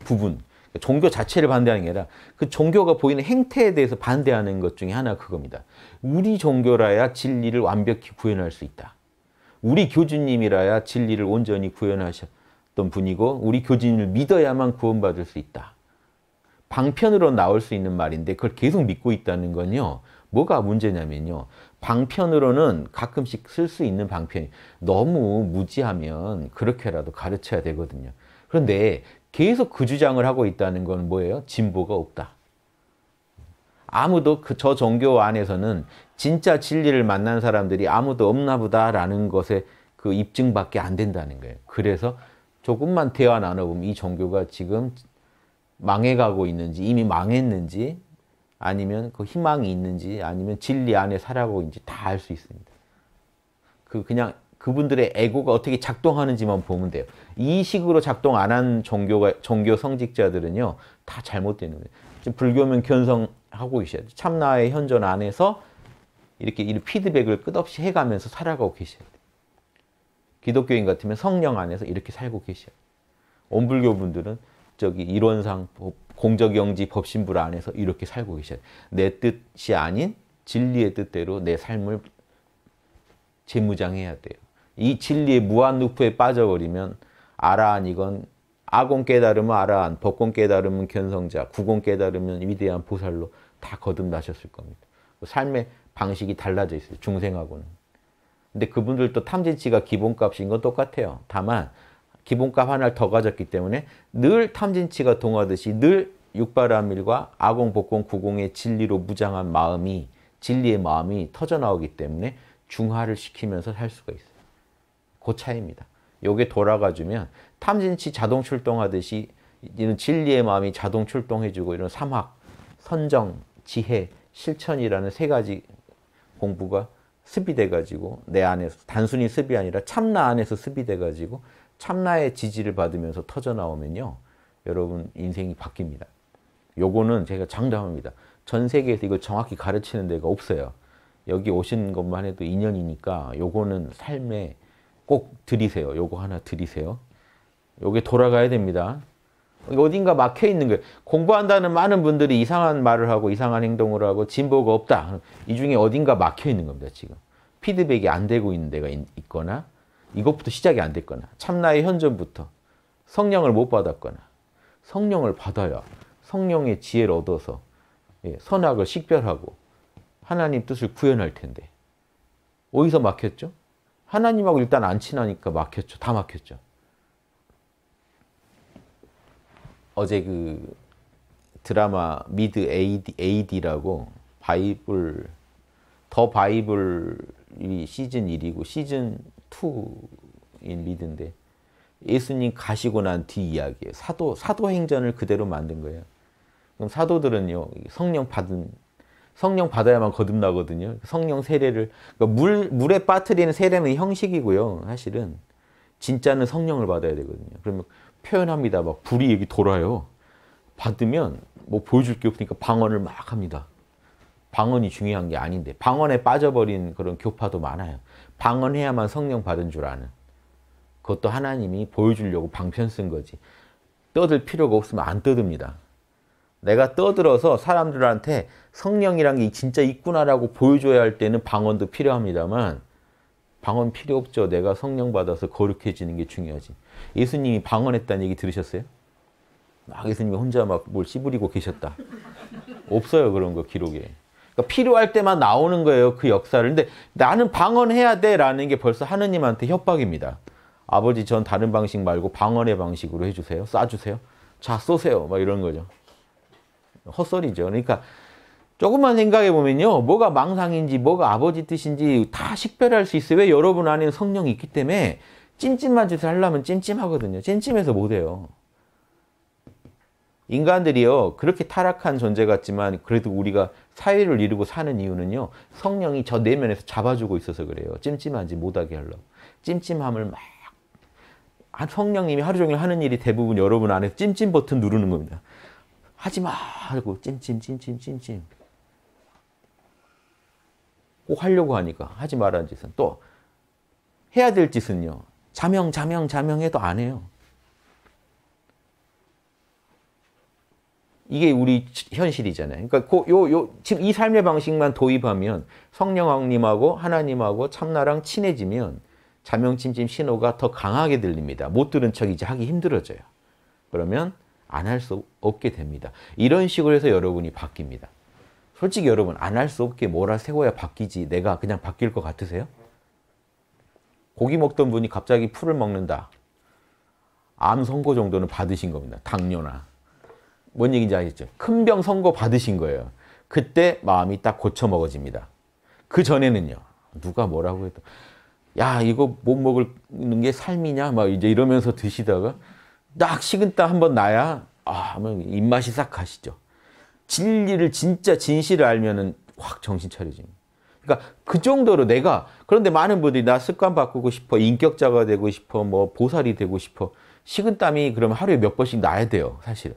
부분, 종교 자체를 반대하는 게 아니라 그 종교가 보이는 행태에 대해서 반대하는 것 중에 하나가 그겁니다. 우리 종교라야 진리를 완벽히 구현할 수 있다. 우리 교주님이라야 진리를 온전히 구현하셨던 분이고 우리 교주님을 믿어야만 구원받을 수 있다. 방편으로 나올 수 있는 말인데 그걸 계속 믿고 있다는 건요. 뭐가 문제냐면요. 방편으로는 가끔씩 쓸 수 있는 방편이 너무 무지하면 그렇게라도 가르쳐야 되거든요. 그런데 계속 그 주장을 하고 있다는 건 뭐예요? 진보가 없다. 아무도 그 저 종교 안에서는 진짜 진리를 만난 사람들이 아무도 없나 보다라는 것에 그 입증밖에 안 된다는 거예요. 그래서 조금만 대화 나눠보면 이 종교가 지금 망해가고 있는지 이미 망했는지 아니면 그 희망이 있는지 아니면 진리 안에 살아가고 있는지 다 알 수 있습니다. 그 그냥 그분들의 에고가 어떻게 작동하는지만 보면 돼요. 이 식으로 작동 안 한 종교가 종교 성직자들은요 다 잘못되는 거예요. 불교면 견성하고 있어야 돼. 참나의 현존 안에서 이렇게 이 피드백을 끝없이 해가면서 살아가고 계셔야 돼요. 기독교인 같으면 성령 안에서 이렇게 살고 계셔야 돼요. 온불교 분들은 저기 이론상 공적영지 법신불 안에서 이렇게 살고 계셔야 돼요. 내 뜻이 아닌 진리의 뜻대로 내 삶을 재무장해야 돼요. 이 진리의 무한 루프에 빠져버리면 아라한 이건 아공 깨달으면 아라한, 법공 깨달으면 견성자, 구공 깨달으면 위대한 보살로 다 거듭나셨을 겁니다. 삶의 방식이 달라져 있어요. 중생하고는. 근데 그분들도 탐진치가 기본값인 건 똑같아요. 다만 기본값 하나를 더 가졌기 때문에 늘 탐진치가 동하듯이 늘 육바라밀과 아공, 복공, 구공의 진리로 무장한 마음이 진리의 마음이 터져나오기 때문에 중화를 시키면서 살 수가 있어요. 그 차이입니다. 요게 돌아가주면 탐진치 자동 출동하듯이 이런 진리의 마음이 자동 출동해주고 이런 삼학, 선정, 지혜, 실천이라는 세 가지 공부가 습이 돼가지고 내 안에서 단순히 습이 아니라 참나 안에서 습이 돼가지고 참나의 지지를 받으면서 터져 나오면요 여러분 인생이 바뀝니다. 요거는 제가 장담합니다. 전 세계에서 이거 정확히 가르치는 데가 없어요. 여기 오신 것만 해도 인연이니까 요거는 삶에 꼭 드리세요. 요거 하나 드리세요. 요게 돌아가야 됩니다. 어딘가 막혀 있는 거예요. 공부한다는 많은 분들이 이상한 말을 하고 이상한 행동을 하고 진보가 없다. 이 중에 어딘가 막혀 있는 겁니다, 지금. 피드백이 안 되고 있는 데가 있거나 이것부터 시작이 안 됐거나 참나의 현존부터 성령을 못 받았거나 성령을 받아야 성령의 지혜를 얻어서 예, 선악을 식별하고 하나님 뜻을 구현할 텐데 어디서 막혔죠? 하나님하고 일단 안 친하니까 막혔죠. 다 막혔죠. 어제 그 드라마 미드 AD, AD라고 바이블 더 바이블이 시즌 1이고 시즌 2인 미드인데 예수님 가시고 난 뒤 이야기예요. 사도 사도행전을 그대로 만든 거예요. 그럼 사도들은요 성령 받은 성령 받아야만 거듭나거든요. 성령 세례를 그러니까 물 물에 빠뜨리는 세례는 형식이고요. 사실은 진짜는 성령을 받아야 되거든요. 그러면 표현합니다. 막 불이 여기 돌아요. 받으면 뭐 보여줄 게 없으니까 방언을 막 합니다. 방언이 중요한 게 아닌데 방언에 빠져버린 그런 교파도 많아요. 방언해야만 성령 받은 줄 아는. 그것도 하나님이 보여주려고 방편 쓴 거지. 떠들 필요가 없으면 안 떠듭니다. 내가 떠들어서 사람들한테 성령이란 게 진짜 있구나라고 보여줘야 할 때는 방언도 필요합니다만 방언 필요 없죠. 내가 성령 받아서 거룩해지는 게 중요하지. 예수님이 방언했다는 얘기 들으셨어요? 막 아, 예수님이 혼자 막뭘 씨부리고 계셨다. 없어요. 그런 거 기록에. 그러니까 필요할 때만 나오는 거예요. 그 역사를. 근데 나는 방언해야 돼 라는 게 벌써 하느님한테 협박입니다. 아버지 전 다른 방식 말고 방언의 방식으로 해주세요. 쏴주세요. 자 쏘세요. 막 이런 거죠. 헛소리죠. 그러니까 조금만 생각해 보면요. 뭐가 망상인지 뭐가 아버지 뜻인지 다 식별할 수 있어요. 왜 여러분 안에 성령이 있기 때문에 찜찜한 짓을 하려면 찜찜하거든요. 찜찜해서 못해요. 인간들이요. 그렇게 타락한 존재 같지만 그래도 우리가 사회를 이루고 사는 이유는요. 성령이 저 내면에서 잡아주고 있어서 그래요. 찜찜한지 못하게 하려고. 찜찜함을 막 성령님이 하루 종일 하는 일이 대부분 여러분 안에서 찜찜 버튼 누르는 겁니다. 하지 마 하고 찜찜찜찜찜찜 꼭 하려고 하니까 하지 말라는 짓은 또 해야 될 짓은요. 자명, 자명, 자명해도 안 해요. 이게 우리 현실이잖아요. 그러니까 그, 요, 요, 지금 이 삶의 방식만 도입하면 성령왕님하고 하나님하고 참나랑 친해지면 자명침침 신호가 더 강하게 들립니다. 못 들은 척 이제 하기 힘들어져요. 그러면 안 할 수 없게 됩니다. 이런 식으로 해서 여러분이 바뀝니다. 솔직히 여러분 안 할 수 없게 뭐라 세워야 바뀌지 내가 그냥 바뀔 것 같으세요? 고기 먹던 분이 갑자기 풀을 먹는다. 암 선고 정도는 받으신 겁니다. 당뇨나. 뭔 얘기인지 아시죠? 큰 병 선고 받으신 거예요. 그때 마음이 딱 고쳐 먹어집니다. 그 전에는요. 누가 뭐라고 해도 야 이거 못 먹는 게 삶이냐 막 이제 이러면서 드시다가 딱 식은 딱 한번 나야 아 하면 입맛이 싹 가시죠. 진리를 진짜 진실을 알면은 확 정신 차려집니다. 그러니까 그 정도로 내가 그런데 많은 분들이 나 습관 바꾸고 싶어 인격자가 되고 싶어 뭐 보살이 되고 싶어 식은땀이 그럼 하루에 몇 번씩 나야 돼요 사실은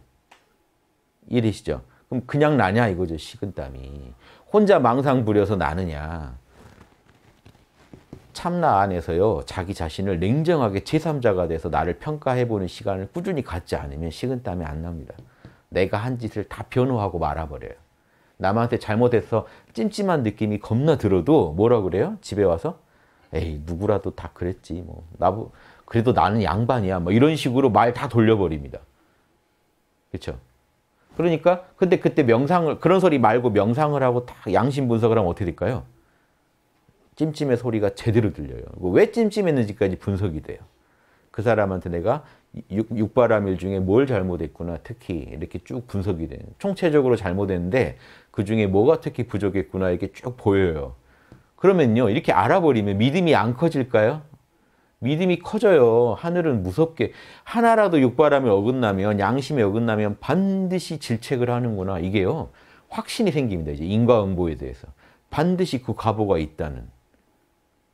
일이시죠 그럼 그냥 나냐 이거죠 식은땀이 혼자 망상 부려서 나느냐 참나 안에서요 자기 자신을 냉정하게 제3자가 돼서 나를 평가해보는 시간을 꾸준히 갖지 않으면 식은땀이 안 납니다 내가 한 짓을 다 변호하고 말아버려요. 남한테 잘못해서 찜찜한 느낌이 겁나 들어도 뭐라 그래요? 집에 와서 에이 누구라도 다 그랬지 뭐 나보 그래도 나는 양반이야 뭐 이런 식으로 말 다 돌려버립니다. 그렇죠? 그러니까 근데 그때 명상을 그런 소리 말고 명상을 하고 딱 양심 분석을 하면 어떻게 될까요? 찜찜의 소리가 제대로 들려요. 왜 찜찜했는지까지 분석이 돼요. 그 사람한테 내가 육, 바람일 중에 뭘 잘못했구나 특히 이렇게 쭉 분석이 되는 총체적으로 잘못했는데 그 중에 뭐가 특히 부족했구나 이렇게 쭉 보여요. 그러면요 이렇게 알아버리면 믿음이 안 커질까요? 믿음이 커져요. 하늘은 무섭게 하나라도 육바람이 어긋나면 양심이 어긋나면 반드시 질책을 하는구나 이게요 확신이 생깁니다. 이제 인과응보에 대해서 반드시 그 과보가 있다는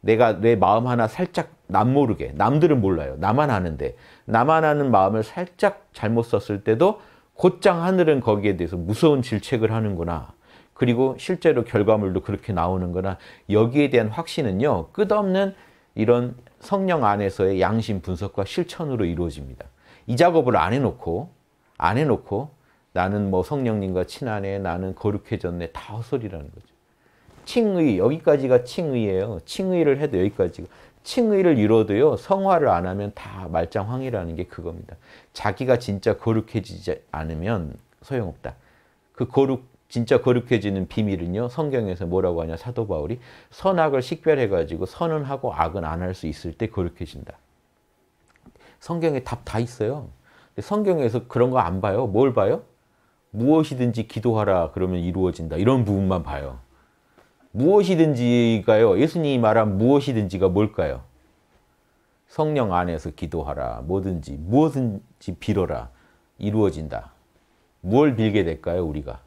내가 내 마음 하나 살짝 남 모르게 남들은 몰라요 나만 아는데 나만 아는 마음을 살짝 잘못 썼을 때도 곧장 하늘은 거기에 대해서 무서운 질책을 하는구나 그리고 실제로 결과물도 그렇게 나오는구나 여기에 대한 확신은요 끝없는 이런 성령 안에서의 양심 분석과 실천으로 이루어집니다 이 작업을 안 해놓고 안 해놓고 나는 뭐 성령님과 친하네 나는 거룩해졌네 다 헛소리라는 거죠 칭의 여기까지가 칭의예요 칭의를 해도 여기까지가 칭의를 이뤄도요. 성화를 안 하면 다 말짱황이라는 게 그겁니다. 자기가 진짜 거룩해지지 않으면 소용없다. 그 거룩 진짜 거룩해지는 비밀은요. 성경에서 뭐라고 하냐. 사도 바울이 선악을 식별해가지고 선은 하고 악은 안 할 수 있을 때 거룩해진다. 성경에 답 다 있어요. 성경에서 그런 거 안 봐요. 뭘 봐요? 무엇이든지 기도하라 그러면 이루어진다. 이런 부분만 봐요. 무엇이든지가요. 예수님이 말한 무엇이든지가 뭘까요? 성령 안에서 기도하라. 뭐든지 무엇든지 빌어라. 이루어진다. 뭘 빌게 될까요? 우리가.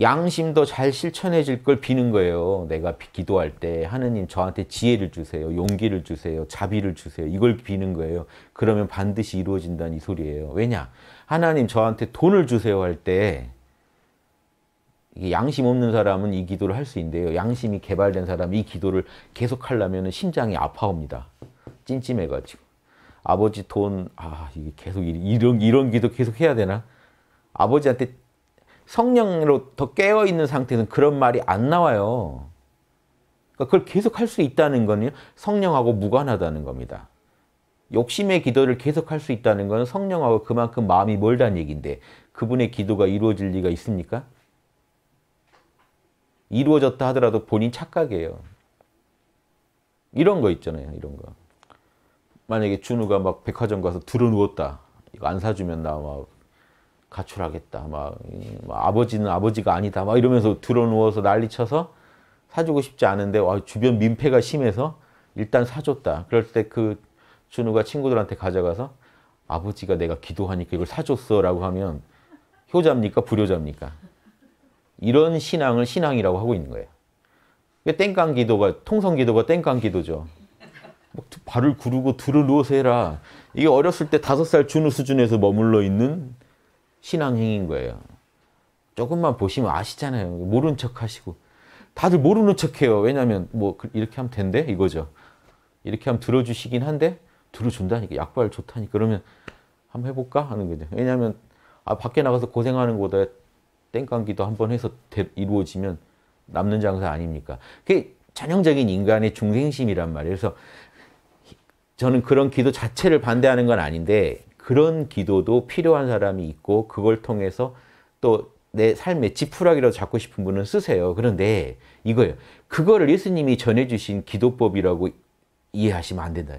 양심도 잘 실천해질 걸 비는 거예요. 내가 기도할 때 하느님 저한테 지혜를 주세요. 용기를 주세요. 자비를 주세요. 이걸 비는 거예요. 그러면 반드시 이루어진다는 이 소리예요. 왜냐? 하나님 저한테 돈을 주세요 할때 양심 없는 사람은 이 기도를 할 수 있는데요. 양심이 개발된 사람이 이 기도를 계속 하려면 심장이 아파옵니다. 찜찜해가지고. 아버지 돈, 아, 이게 계속 이런, 이런 기도 계속 해야 되나? 아버지한테 성령으로 더 깨어있는 상태는 그런 말이 안 나와요. 그러니까 그걸 계속 할 수 있다는 거는 성령하고 무관하다는 겁니다. 욕심의 기도를 계속 할 수 있다는 것은 성령하고 그만큼 마음이 멀다는 얘기인데 그분의 기도가 이루어질 리가 있습니까? 이루어졌다 하더라도 본인 착각이에요. 이런 거 있잖아요. 이런 거. 만약에 준우가 막 백화점 가서 들어 누웠다. 이거 안 사주면 나 막 가출하겠다. 막, 아버지는 아버지가 아니다. 막 이러면서 들어 누워서 난리 쳐서 사주고 싶지 않은데 와, 주변 민폐가 심해서 일단 사줬다. 그럴 때 그 준우가 친구들한테 가져가서 아버지가 내가 기도하니까 이걸 사줬어 라고 하면 효자입니까? 불효자입니까? 이런 신앙을 신앙이라고 하고 있는 거예요. 땡깡 기도가, 통성 기도가 땡깡 기도죠. 뭐 발을 구르고 들을 누워서 해라. 이게 어렸을 때 다섯 살 준우 수준에서 머물러 있는 신앙행인 거예요. 조금만 보시면 아시잖아요. 모른 척 하시고. 다들 모르는 척 해요. 왜냐면, 뭐, 그 이렇게 하면 된대? 이거죠. 이렇게 하면 들어주시긴 한데, 들어준다니까. 약발 좋다니까. 그러면 한번 해볼까? 하는 거죠. 왜냐면, 아, 밖에 나가서 고생하는 것보다 땡깡기도 한 번 해서 되, 이루어지면 남는 장사 아닙니까? 그게 전형적인 인간의 중생심이란 말이에요. 그래서 저는 그런 기도 자체를 반대하는 건 아닌데 그런 기도도 필요한 사람이 있고 그걸 통해서 또 내 삶의 지푸라기라도 잡고 싶은 분은 쓰세요. 그런데 이거예요. 그거를 예수님이 전해주신 기도법이라고 이해하시면 안 된다.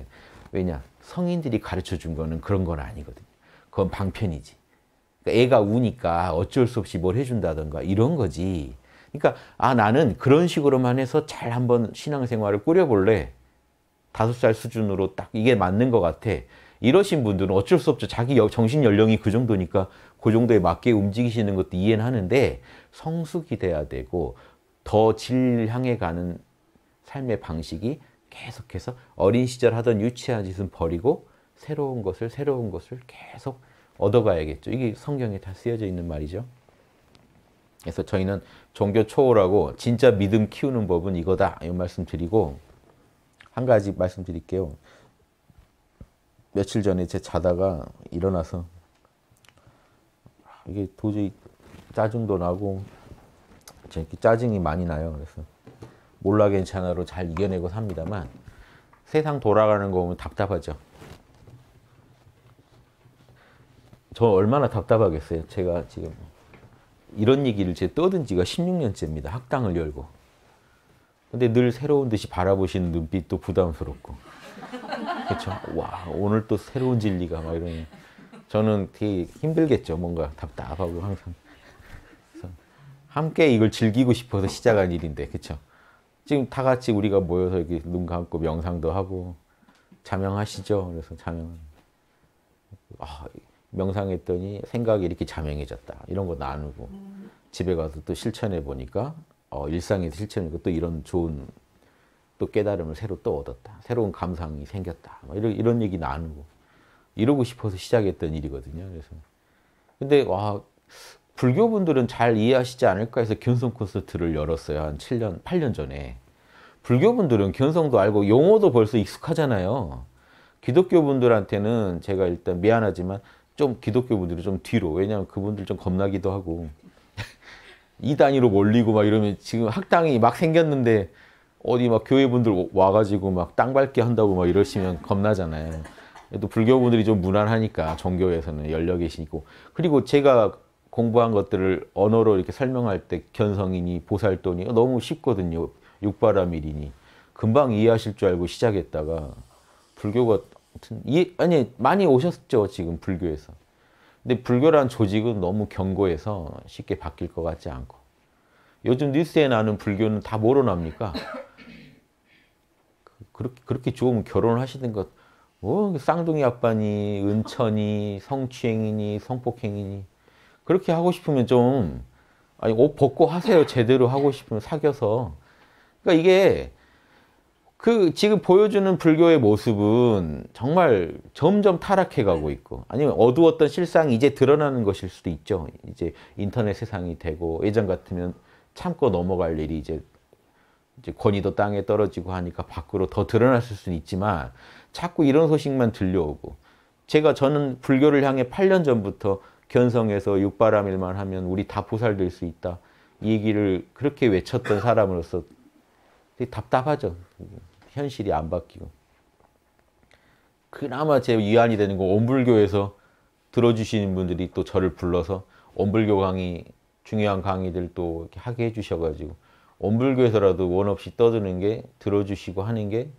왜냐? 성인들이 가르쳐 준 거는 그런 건 아니거든요. 그건 방편이지. 그러니까 애가 우니까 어쩔 수 없이 뭘 해준다던가 이런 거지. 그러니까 아 나는 그런 식으로만 해서 잘 한번 신앙생활을 꾸려볼래. 다섯 살 수준으로 딱 이게 맞는 것 같아. 이러신 분들은 어쩔 수 없죠. 자기 정신 연령이 그 정도니까 그 정도에 맞게 움직이시는 것도 이해는 하는데 성숙이 돼야 되고 더 질 향해 가는 삶의 방식이 계속해서 어린 시절 하던 유치한 짓은 버리고 새로운 것을 새로운 것을 계속 얻어가야겠죠. 이게 성경에 다 쓰여져 있는 말이죠. 그래서 저희는 종교 초월하고 진짜 믿음 키우는 법은 이거다. 이 말씀 드리고 한 가지 말씀드릴게요. 며칠 전에 제 자다가 일어나서 이게 도저히 짜증도 나고 이렇게 짜증이 많이 나요. 그래서 몰라 괜찮아로 잘 이겨내고 삽니다만 세상 돌아가는 거 보면 답답하죠. 저 얼마나 답답하겠어요. 제가 지금 이런 얘기를 제 떠든 지가 16년째입니다. 학당을 열고. 근데 늘 새로운 듯이 바라보시는 눈빛도 부담스럽고. 그렇죠. 와, 오늘 또 새로운 진리가 막 이런. 저는 되게 힘들겠죠. 뭔가 답답하고 항상. 함께 이걸 즐기고 싶어서 시작한 일인데, 그렇죠. 지금 다 같이 우리가 모여서 이렇게 눈 감고 명상도 하고 자명하시죠. 그래서 자명. 아, 명상했더니 생각이 이렇게 자명해졌다. 이런 거 나누고 음. 집에 가서 또 실천해 보니까 어, 일상에서 실천하니까 또 이런 좋은 또 깨달음을 새로 또 얻었다. 새로운 감상이 생겼다. 뭐 이런, 이런 얘기 나누고 이러고 싶어서 시작했던 일이거든요. 그래서 근데 와 불교 분들은 잘 이해하시지 않을까 해서 견성 콘서트를 열었어요. 한 7년, 8년 전에. 불교 분들은 견성도 알고 용어도 벌써 익숙하잖아요. 기독교 분들한테는 제가 일단 미안하지만 좀 기독교 분들이 좀 뒤로 왜냐하면 그분들 좀 겁나기도 하고 이 단위로 몰리고 막 이러면 지금 학당이 막 생겼는데 어디 막 교회 분들 와가지고 막땅 밟기 한다고 막 이러시면 겁나잖아요. 또 불교 분들이 좀 무난하니까 종교에서는 열려 계시고 그리고 제가 공부한 것들을 언어로 이렇게 설명할 때 견성이니 보살도니 너무 쉽거든요. 육바라밀이니 금방 이해하실 줄 알고 시작했다가 불교가 아무이 아니 많이 오셨죠 지금 불교에서. 근데 불교란 조직은 너무 견고해서 쉽게 바뀔 것 같지 않고 요즘 뉴스에 나는 불교는 다 뭐로 납니까? 그, 그렇게 그렇게 좋으면 결혼을 하시는 것. 뭐 쌍둥이 아빠니 은천이 성추행이니 성폭행이니 그렇게 하고 싶으면 좀 아니 옷 벗고 하세요 제대로 하고 싶으면 사겨서 그러니까 이게 그 지금 보여주는 불교의 모습은 정말 점점 타락해 가고 있고 아니면 어두웠던 실상이 이제 드러나는 것일 수도 있죠. 이제 인터넷 세상이 되고 예전 같으면 참고 넘어갈 일이 이제 이제 권위도 땅에 떨어지고 하니까 밖으로 더 드러났을 수는 있지만 자꾸 이런 소식만 들려오고 제가 저는 불교를 향해 8년 전부터 견성에서 육바람일만 하면 우리 다 보살될 수 있다. 이 얘기를 그렇게 외쳤던 사람으로서 답답하죠. 현실이 안 바뀌고 그나마 제 위안이 되는 거 온불교에서 들어주시는 분들이 또 저를 불러서 온불교 강의 중요한 강의들 또 하게 해주셔가지고 온불교에서라도 원 없이 떠드는 게 들어주시고 하는 게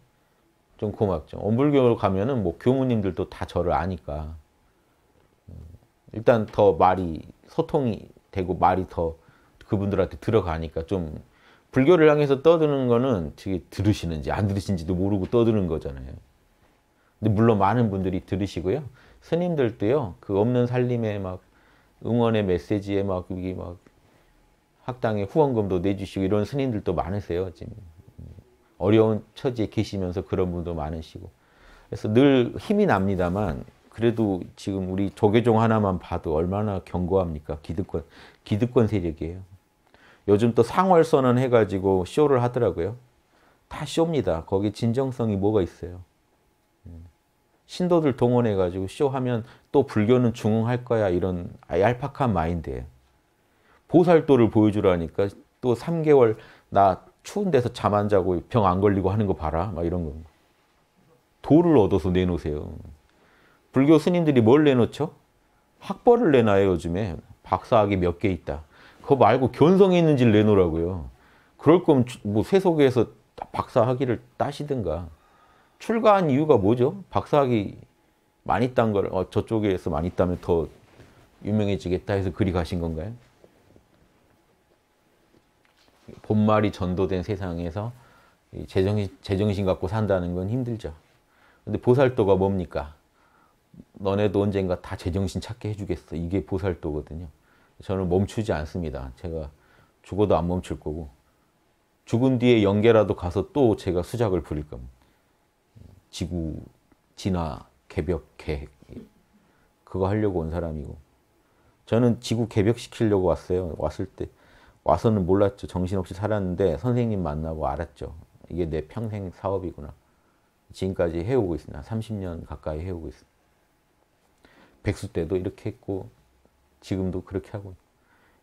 좀 고맙죠. 온불교로 가면은 뭐 교무님들도 다 저를 아니까 일단 더 말이 소통이 되고 말이 더 그분들한테 들어가니까 좀 불교를 향해서 떠드는 거는 되게 들으시는지 안 들으신지도 모르고 떠드는 거잖아요. 근데 물론 많은 분들이 들으시고요. 스님들도요. 그 없는 살림에 막 응원의 메시지에 막 이게 막 학당에 후원금도 내주시고 이런 스님들도 많으세요. 지금 어려운 처지에 계시면서 그런 분도 많으시고 그래서 늘 힘이 납니다만 그래도 지금 우리 조계종 하나만 봐도 얼마나 견고합니까? 기득권 기득권 세력이에요. 요즘 또 상월선언 해가지고 쇼를 하더라고요. 다 쇼입니다. 거기 진정성이 뭐가 있어요. 예. 신도들 동원해가지고 쇼하면 또 불교는 중흥할 거야 이런 얄팍한 마인드예요. 보살도를 보여주라니까 또 3개월 나 추운 데서 잠 안 자고 병 안 걸리고 하는 거 봐라 막 이런 거. 도를 얻어서 내놓으세요. 불교 스님들이 뭘 내놓죠? 학벌을 내놔요 요즘에. 박사학위 몇개 있다. 그거 말고 견성에 있는지를 내놓으라고요. 그럴 거면 뭐 세속에서 박사학위를 따시든가. 출가한 이유가 뭐죠? 박사학위 많이 딴 걸, 어, 저쪽에서 많이 따면 더 유명해지겠다 해서 그리 가신 건가요? 본말이 전도된 세상에서 제정신, 제정신 갖고 산다는 건 힘들죠. 근데 보살도가 뭡니까? 너네도 언젠가 다 제정신 찾게 해주겠어. 이게 보살도거든요. 저는 멈추지 않습니다. 제가 죽어도 안 멈출 거고 죽은 뒤에 영계라도 가서 또 제가 수작을 부릴 겁니다. 지구 진화 개벽 계획 그거 하려고 온 사람이고 저는 지구 개벽시키려고 왔어요. 왔을 때 와서는 몰랐죠. 정신없이 살았는데 선생님 만나고 알았죠. 이게 내 평생 사업이구나. 지금까지 해오고 있습니다. 30년 가까이 해오고 있습니다. 백수 때도 이렇게 했고 지금도 그렇게 하고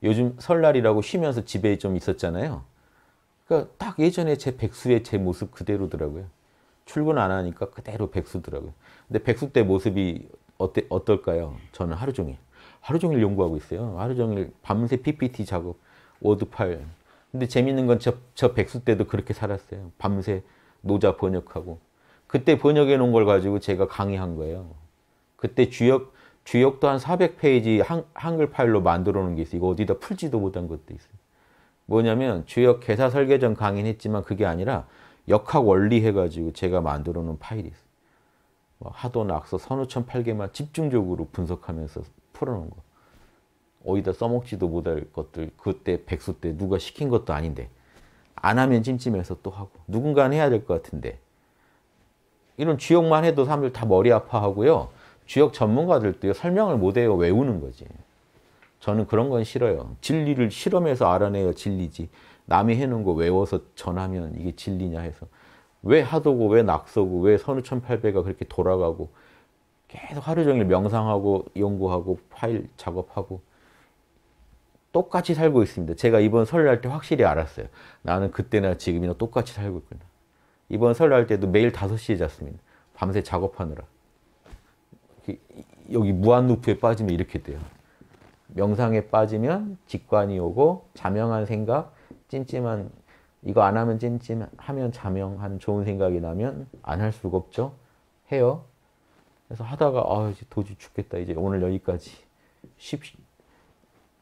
요즘 설날이라고 쉬면서 집에 좀 있었잖아요. 그러니까 딱 예전에 제 백수의 제 모습 그대로더라고요. 출근 안 하니까 그대로 백수더라고요. 근데 백수 때 모습이 어때, 어떨까요? 저는 하루 종일. 하루 종일 연구하고 있어요. 하루 종일 밤새 PPT 작업, 워드 파일. 근데 재밌는 건 저 저 백수 때도 그렇게 살았어요. 밤새 노자 번역하고. 그때 번역해 놓은 걸 가지고 제가 강의한 거예요. 그때 주역 주역도 한 400페이지 한, 한글 파일로 만들어 놓은 게 있어요. 이거 어디다 풀지도 못한 것도 있어요. 뭐냐면 주역 개사 설계전 강의는 했지만 그게 아니라 역학 원리 해가지고 제가 만들어 놓은 파일이 있어요. 뭐 하도 낙서 선우천 8개만 집중적으로 분석하면서 풀어놓은 거. 어디다 써먹지도 못할 것들 그때 백수 때 누가 시킨 것도 아닌데 안 하면 찜찜해서 또 하고 누군가는 해야 될 것 같은데 이런 주역만 해도 사람들 다 머리 아파하고요. 주역 전문가들도 설명을 못해요. 외우는 거지. 저는 그런 건 싫어요. 진리를 실험해서 알아내야 진리지. 남이 해놓은 거 외워서 전하면 이게 진리냐 해서. 왜 하도고, 왜 낙서고, 왜 선우 1800가 그렇게 돌아가고, 계속 하루 종일 명상하고, 연구하고, 파일 작업하고, 똑같이 살고 있습니다. 제가 이번 설날 때 확실히 알았어요. 나는 그때나 지금이나 똑같이 살고 있구나. 이번 설날 때도 매일 5시에 잤습니다. 밤새 작업하느라. 여기 무한 루프에 빠지면 이렇게 돼요. 명상에 빠지면 직관이 오고 자명한 생각, 찜찜한 이거 안 하면 찜찜하면 자명한 좋은 생각이 나면 안 할 수가 없죠. 해요. 그래서 하다가 아 이제 도저히 죽겠다 이제 오늘 여기까지 쉽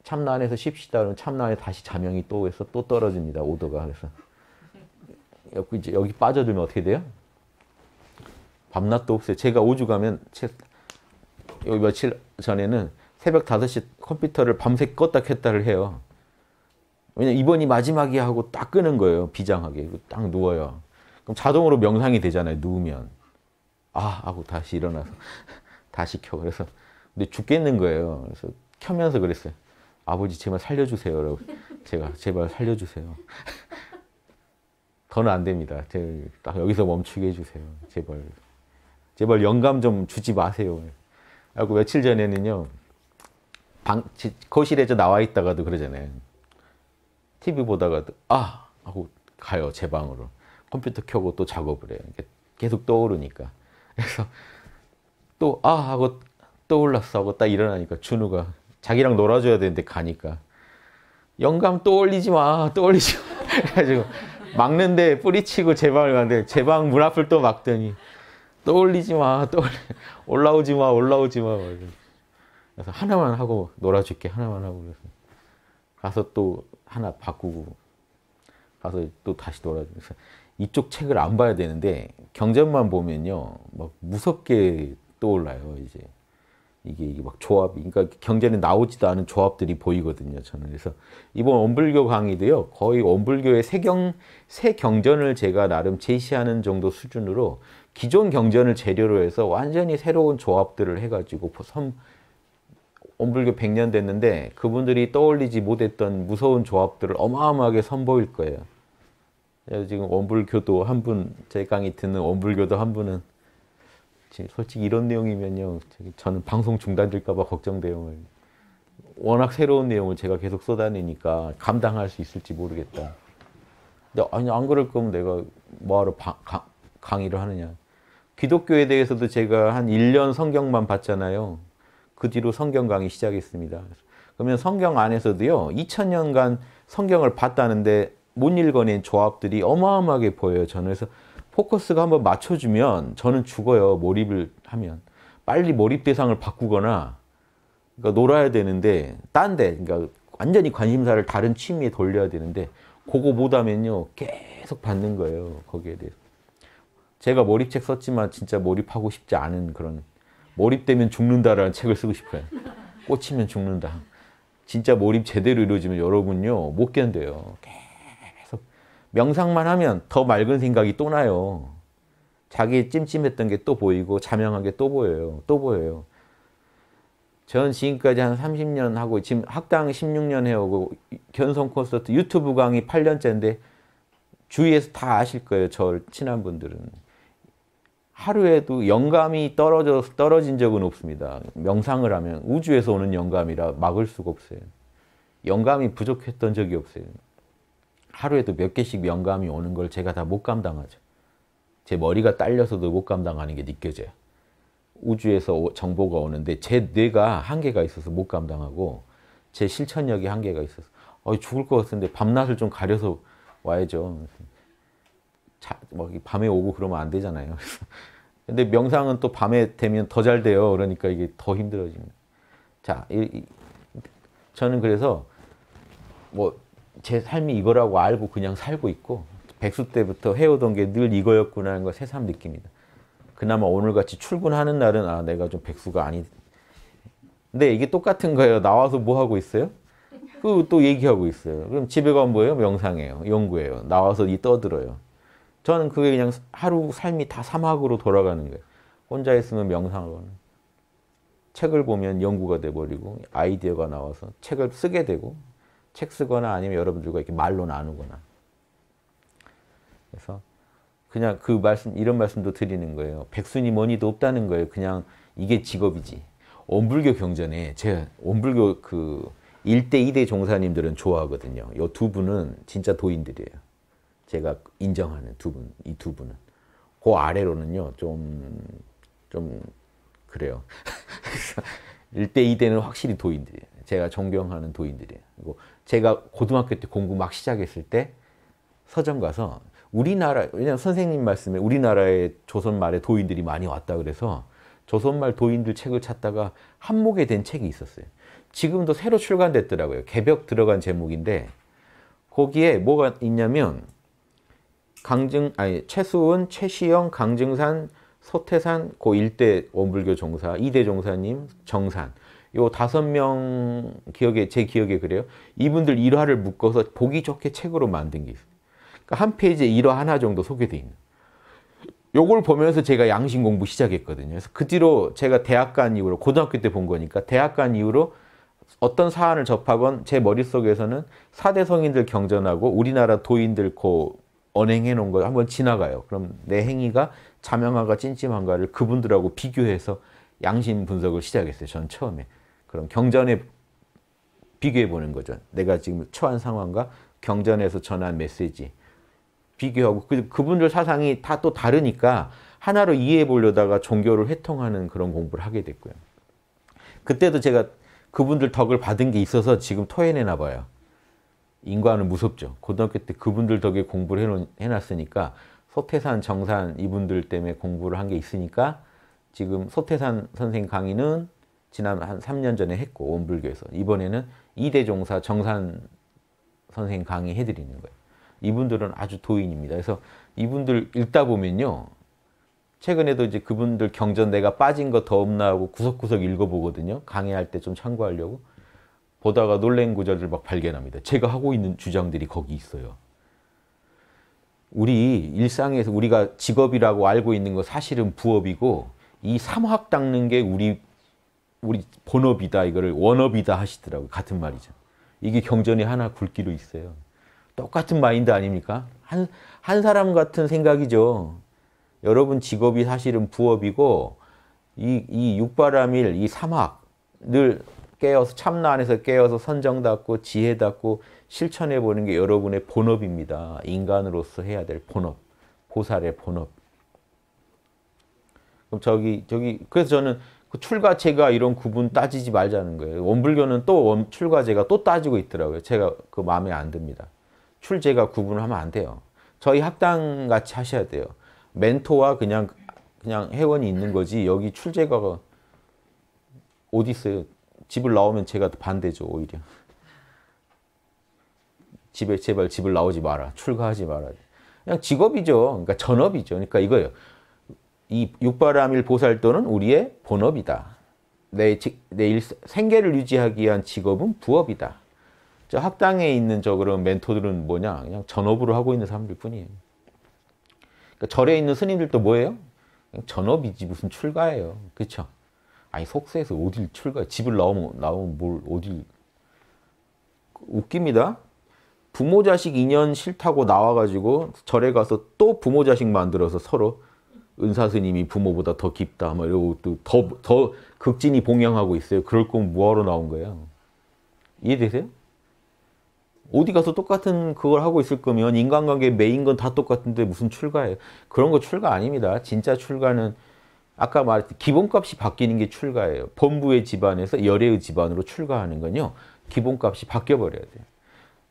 참나 안에서 쉽시다 그러면 참나 안에 다시 자명이 또 해서 또 떨어집니다 오더가 그래서 여기 이제 여기 빠져들면 어떻게 돼요? 밤낮도 없어요. 제가 오주 가면 요 며칠 전에는 새벽 5시 컴퓨터를 밤새 껐다 켰다를 해요. 왜냐 이번이 마지막이야 하고 딱 끄는 거예요. 비장하게. 딱 누워요. 그럼 자동으로 명상이 되잖아요. 누우면. 아 하고 다시 일어나서 다시 켜. 그래서 근데 죽겠는 거예요. 그래서 켜면서 그랬어요. 아버지 제발 살려주세요. 라고. 제가 제발 살려주세요. 더는 안 됩니다. 제, 딱 여기서 멈추게 해주세요. 제발. 제발 영감 좀 주지 마세요. 하고 며칠 전에는요. 방, 거실에 저 나와 있다가도 그러잖아요. TV 보다가도 아 하고 가요 제 방으로 컴퓨터 켜고 또 작업을 해요. 계속 떠오르니까 그래서 또아 하고 떠올랐어 하고 딱 일어나니까 준우가 자기랑 놀아줘야 되는데 가니까 영감 떠올리지 마 떠올리지 마 그래가지고 막는데 뿌리치고 제 방을 가는데 제 방 문 앞을 또 막더니 떠올리지 마, 떠올리, 올라오지 마, 올라오지 마. 그래서 하나만 하고 놀아줄게, 하나만 하고. 그래서 가서 또 하나 바꾸고, 가서 또 다시 놀아주고. 이쪽 책을 안 봐야 되는데, 경전만 보면요, 막 무섭게 떠올라요, 이제. 이게, 이게 막조합 그러니까 경전에 나오지도 않은 조합들이 보이거든요, 저는. 그래서 이번 원불교 강의도요, 거의 원불교의 세 경, 세 경전을 제가 나름 제시하는 정도 수준으로 기존 경전을 재료로 해서 완전히 새로운 조합들을 해가지고 뭐 섬 온불교 100년 됐는데 그분들이 떠올리지 못했던 무서운 조합들을 어마어마하게 선보일 거예요. 지금 원불교도 한 분, 제 강의 듣는 원불교도 한 분은 솔직히 이런 내용이면요. 저는 방송 중단될까봐 걱정돼요. 워낙 새로운 내용을 제가 계속 쏟아내니까 감당할 수 있을지 모르겠다. 근데 아니 안 그럴 거면 내가 뭐하러 방, 강, 강의를 하느냐. 기독교에 대해서도 제가 한 1년 성경만 봤잖아요. 그 뒤로 성경 강의 시작했습니다. 그러면 성경 안에서도요. 2000년간 성경을 봤다는데 못 읽어낸 조합들이 어마어마하게 보여요. 저는 그래서 포커스가 한번 맞춰주면 저는 죽어요. 몰입을 하면. 빨리 몰입 대상을 바꾸거나 그러니까 놀아야 되는데 딴 데, 그러니까 완전히 관심사를 다른 취미에 돌려야 되는데 그거 못하면요. 계속 받는 거예요. 거기에 대해서. 제가 몰입책 썼지만 진짜 몰입하고 싶지 않은 그런 몰입되면 죽는다라는 책을 쓰고 싶어요. 꽂히면 죽는다. 진짜 몰입 제대로 이루어지면 여러분요 못 견뎌요. 계속 명상만 하면 더 맑은 생각이 또 나요. 자기 찜찜했던 게 또 보이고 자명한 게 또 보여요. 또 보여요. 전 지금까지 한 30년 하고 지금 학당 16년 해오고 견성 콘서트 유튜브 강의 8년째인데 주위에서 다 아실 거예요. 저 친한 분들은. 하루에도 영감이 떨어져 떨어진 적은 없습니다. 명상을 하면 우주에서 오는 영감이라 막을 수가 없어요. 영감이 부족했던 적이 없어요. 하루에도 몇 개씩 영감이 오는 걸 제가 다 못 감당하죠. 제 머리가 딸려서도 못 감당하는 게 느껴져요. 우주에서 정보가 오는데 제 뇌가 한계가 있어서 못 감당하고 제 실천력이 한계가 있어서 어, 죽을 것 같은데 밤낮을 좀 가려서 와야죠. 자, 막 뭐 밤에 오고 그러면 안 되잖아요. 근데 명상은 또 밤에 되면 더 잘 돼요. 그러니까 이게 더 힘들어집니다. 자, 이, 이, 저는 그래서 뭐 제 삶이 이거라고 알고 그냥 살고 있고 백수 때부터 해오던 게 늘 이거였구나 하는 걸 새삼 느낍니다. 그나마 오늘같이 출근하는 날은 아 내가 좀 백수가 아니 근데 이게 똑같은 거예요. 나와서 뭐 하고 있어요? 그 또 얘기하고 있어요. 그럼 집에 가면 뭐예요? 명상이요 연구예요. 나와서 이 떠들어요. 저는 그게 그냥 하루 삶이 다 사막으로 돌아가는 거예요. 혼자 있으면 명상을 책을 보면 연구가 돼버리고 아이디어가 나와서 책을 쓰게 되고 책 쓰거나 아니면 여러분들과 이렇게 말로 나누거나 그래서 그냥 그 말씀 이런 말씀도 드리는 거예요. 백순이 뭐니도 없다는 거예요. 그냥 이게 직업이지. 원불교 경전에 제 원불교 그 1대 2대 종사님들은 좋아하거든요. 이 두 분은 진짜 도인들이에요. 제가 인정하는 두 분, 이 두 분은. 그 아래로는요, 좀, 좀, 그래요. 1대 2대는 확실히 도인들이에요. 제가 존경하는 도인들이에요. 그리고 제가 고등학교 때 공부 막 시작했을 때 서점 가서 우리나라, 왜냐면 선생님 말씀에 우리나라의 조선말에 도인들이 많이 왔다 그래서 조선말 도인들 책을 찾다가 한목에 된 책이 있었어요. 지금도 새로 출간됐더라고요. 개벽 들어간 제목인데 거기에 뭐가 있냐면 강증 아니 최수은, 최시영, 강증산, 서태산 고 일대 원불교 종사, 이대 종사님, 정산 요 다섯 명 기억에 제 기억에 그래요. 이분들 일화를 묶어서 보기 좋게 책으로 만든 게 있어요. 그러니까 한 페이지에 일화 하나 정도 소개돼 있는. 요걸 보면서 제가 양심 공부 시작했거든요. 그래서 그 뒤로 제가 대학 간 이후로 고등학교 때 본 거니까 대학 간 이후로 어떤 사안을 접하건 제 머릿속에서는 사대 성인들 경전하고 우리나라 도인들 고 언행해 놓은 거 한번 지나가요. 그럼 내 행위가 자명한가 찜찜한가를 그분들하고 비교해서 양심 분석을 시작했어요. 전 처음에. 그럼 경전에 비교해 보는 거죠. 내가 지금 처한 상황과 경전에서 전한 메시지 비교하고 그, 그분들 사상이 다 또 다르니까 하나로 이해해 보려다가 종교를 회통하는 그런 공부를 하게 됐고요. 그때도 제가 그분들 덕을 받은 게 있어서 지금 토해내나 봐요. 인과는 무섭죠. 고등학교 때 그분들 덕에 공부를 해놨으니까 소태산 정산 이분들 때문에 공부를 한 게 있으니까 지금 소태산 선생 강의는 지난 한 3년 전에 했고 원불교에서 이번에는 이대종사 정산 선생 강의 해드리는 거예요. 이분들은 아주 도인입니다. 그래서 이분들 읽다 보면요. 최근에도 이제 그분들 경전 내가 빠진 거 더 없나 하고 구석구석 읽어보거든요. 강의할 때 좀 참고하려고. 보다가 놀란 구절을 막 발견합니다. 제가 하고 있는 주장들이 거기 있어요. 우리 일상에서 우리가 직업이라고 알고 있는 거 사실은 부업이고 이 삼합 닦는 게 우리 우리 본업이다 이거를 원업이다 하시더라고 같은 말이죠. 이게 경전의 하나 굵기로 있어요. 똑같은 마인드 아닙니까? 한, 한 사람 같은 생각이죠. 여러분 직업이 사실은 부업이고 이, 이 육바람일, 이 삼학 늘 깨어서 참나 안에서 깨어서 선정 닦고 지혜 닦고 실천해 보는 게 여러분의 본업입니다. 인간으로서 해야 될 본업, 보살의 본업. 그럼 저기 저기 그래서 저는 그 출가제가 이런 구분 따지지 말자는 거예요. 원불교는 또 원, 출가제가 또 따지고 있더라고요. 제가 그 마음에 안 듭니다. 출제가 구분을 하면 안 돼요. 저희 학당 같이 하셔야 돼요. 멘토와 그냥 그냥 회원이 있는 거지 여기 출제가가 어디 있어요? 집을 나오면 제가 반대죠 오히려. 집에 제발 집을 나오지 마라. 출가하지 마라. 그냥 직업이죠. 그러니까 전업이죠. 그러니까 이거예요. 이 육바라밀 보살도는 우리의 본업이다. 내, 내 일, 생계를 유지하기 위한 직업은 부업이다. 저 학당에 있는 저 그런 멘토들은 뭐냐? 그냥 전업으로 하고 있는 사람들 뿐이에요. 그러니까 절에 있는 스님들도 뭐예요? 전업이지 무슨 출가예요. 그렇죠? 아니 속세에서 어딜 출가 집을 나오면 나오면 뭘 어딜 웃깁니다. 부모 자식 인연 싫다고 나와가지고 절에 가서 또 부모 자식 만들어서 서로 은사 스님이 부모보다 더 깊다 막 뭐 이러고 또더 더 극진히 봉양하고 있어요. 그럴 거면 뭐하러 나온 거예요? 이해되세요? 어디 가서 똑같은 그걸 하고 있을 거면 인간관계 메인 건 다 똑같은데 무슨 출가예요? 그런 거 출가 아닙니다. 진짜 출가는 아까 말했듯 이 기본값이 바뀌는 게 출가예요. 본부의 집안에서 열의 집안으로 출가하는 건요. 기본값이 바뀌어버려야 돼요.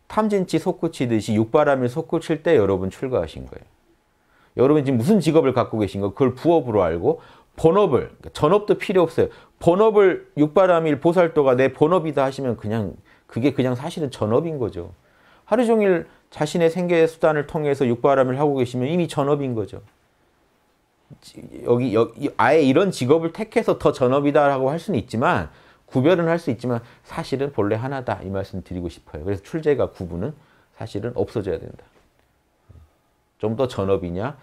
탐진치 솟구치듯이 육바람을 솟구칠 때 여러분 출가하신 거예요. 여러분 지금 무슨 직업을 갖고 계신 거 그걸 부업으로 알고 본업을 그러니까 전업도 필요 없어요. 본업을 육바람일 보살도가 내 본업이다 하시면 그냥 그게 그냥 사실은 전업인 거죠. 하루 종일 자신의 생계 수단을 통해서 육바람을 하고 계시면 이미 전업인 거죠. 여기, 여기 아예 이런 직업을 택해서 더 전업이다라고 할 수는 있지만 구별은 할 수 있지만 사실은 본래 하나다 이 말씀 드리고 싶어요. 그래서 출제가 구분은 사실은 없어져야 된다. 좀 더 전업이냐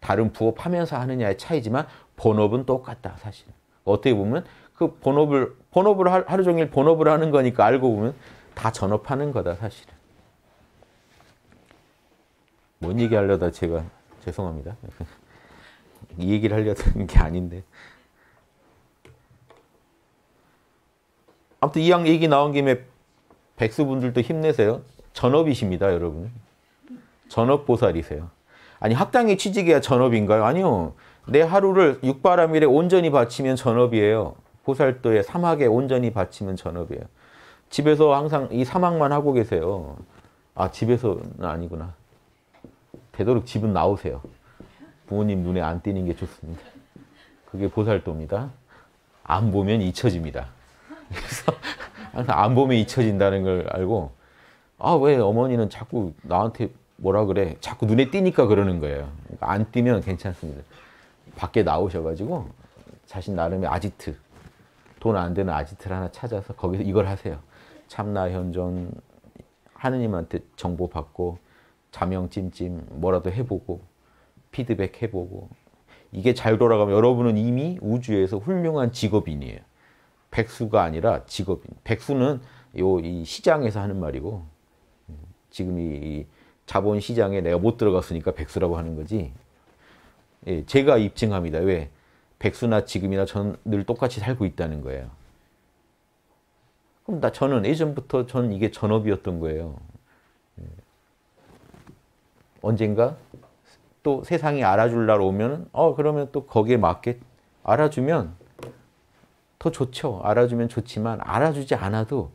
다른 부업 하면서 하느냐의 차이지만 본업은 똑같다 사실 어떻게 보면 그 본업을 본업을 하루 종일 본업을 하는 거니까 알고 보면 다 전업하는 거다 사실은. 뭔 얘기 하려다 제가 죄송합니다. 이 얘기를 하려던 게 아닌데. 아무튼 이 양 얘기 나온 김에 백수분들도 힘내세요. 전업이십니다, 여러분. 전업보살이세요. 아니 학당에 취직해야 전업인가요? 아니요. 내 하루를 육바람일에 온전히 바치면 전업이에요. 보살도에 사막에 온전히 바치면 전업이에요. 집에서 항상 이 사막만 하고 계세요. 아 집에서는 아니구나. 되도록 집은 나오세요. 부모님 눈에 안 띄는 게 좋습니다. 그게 보살도입니다. 안 보면 잊혀집니다. 그래서 안 보면 잊혀진다는 걸 알고 아 왜 어머니는 자꾸 나한테 뭐라 그래 자꾸 눈에 띄니까 그러는 거예요. 그러니까 안 띄면 괜찮습니다. 밖에 나오셔가지고 자신 나름의 아지트 돈 안 되는 아지트를 하나 찾아서 거기서 이걸 하세요. 참나 현존 하느님한테 정보 받고 자명 찜찜 뭐라도 해보고 피드백 해보고 이게 잘 돌아가면 여러분은 이미 우주에서 훌륭한 직업인이에요. 백수가 아니라 직업인. 백수는 요 이 시장에서 하는 말이고 지금 이 자본 시장에 내가 못 들어갔으니까 백수라고 하는 거지. 예, 제가 입증합니다. 왜? 백수나 지금이나 전늘 똑같이 살고 있다는 거예요. 그럼 나 저는 예전부터 전 이게 전업이었던 거예요. 예. 언젠가 또 세상이 알아줄날 오면 어 그러면 또 거기에 맞게 알아주면 더 좋죠. 알아주면 좋지만 알아주지 않아도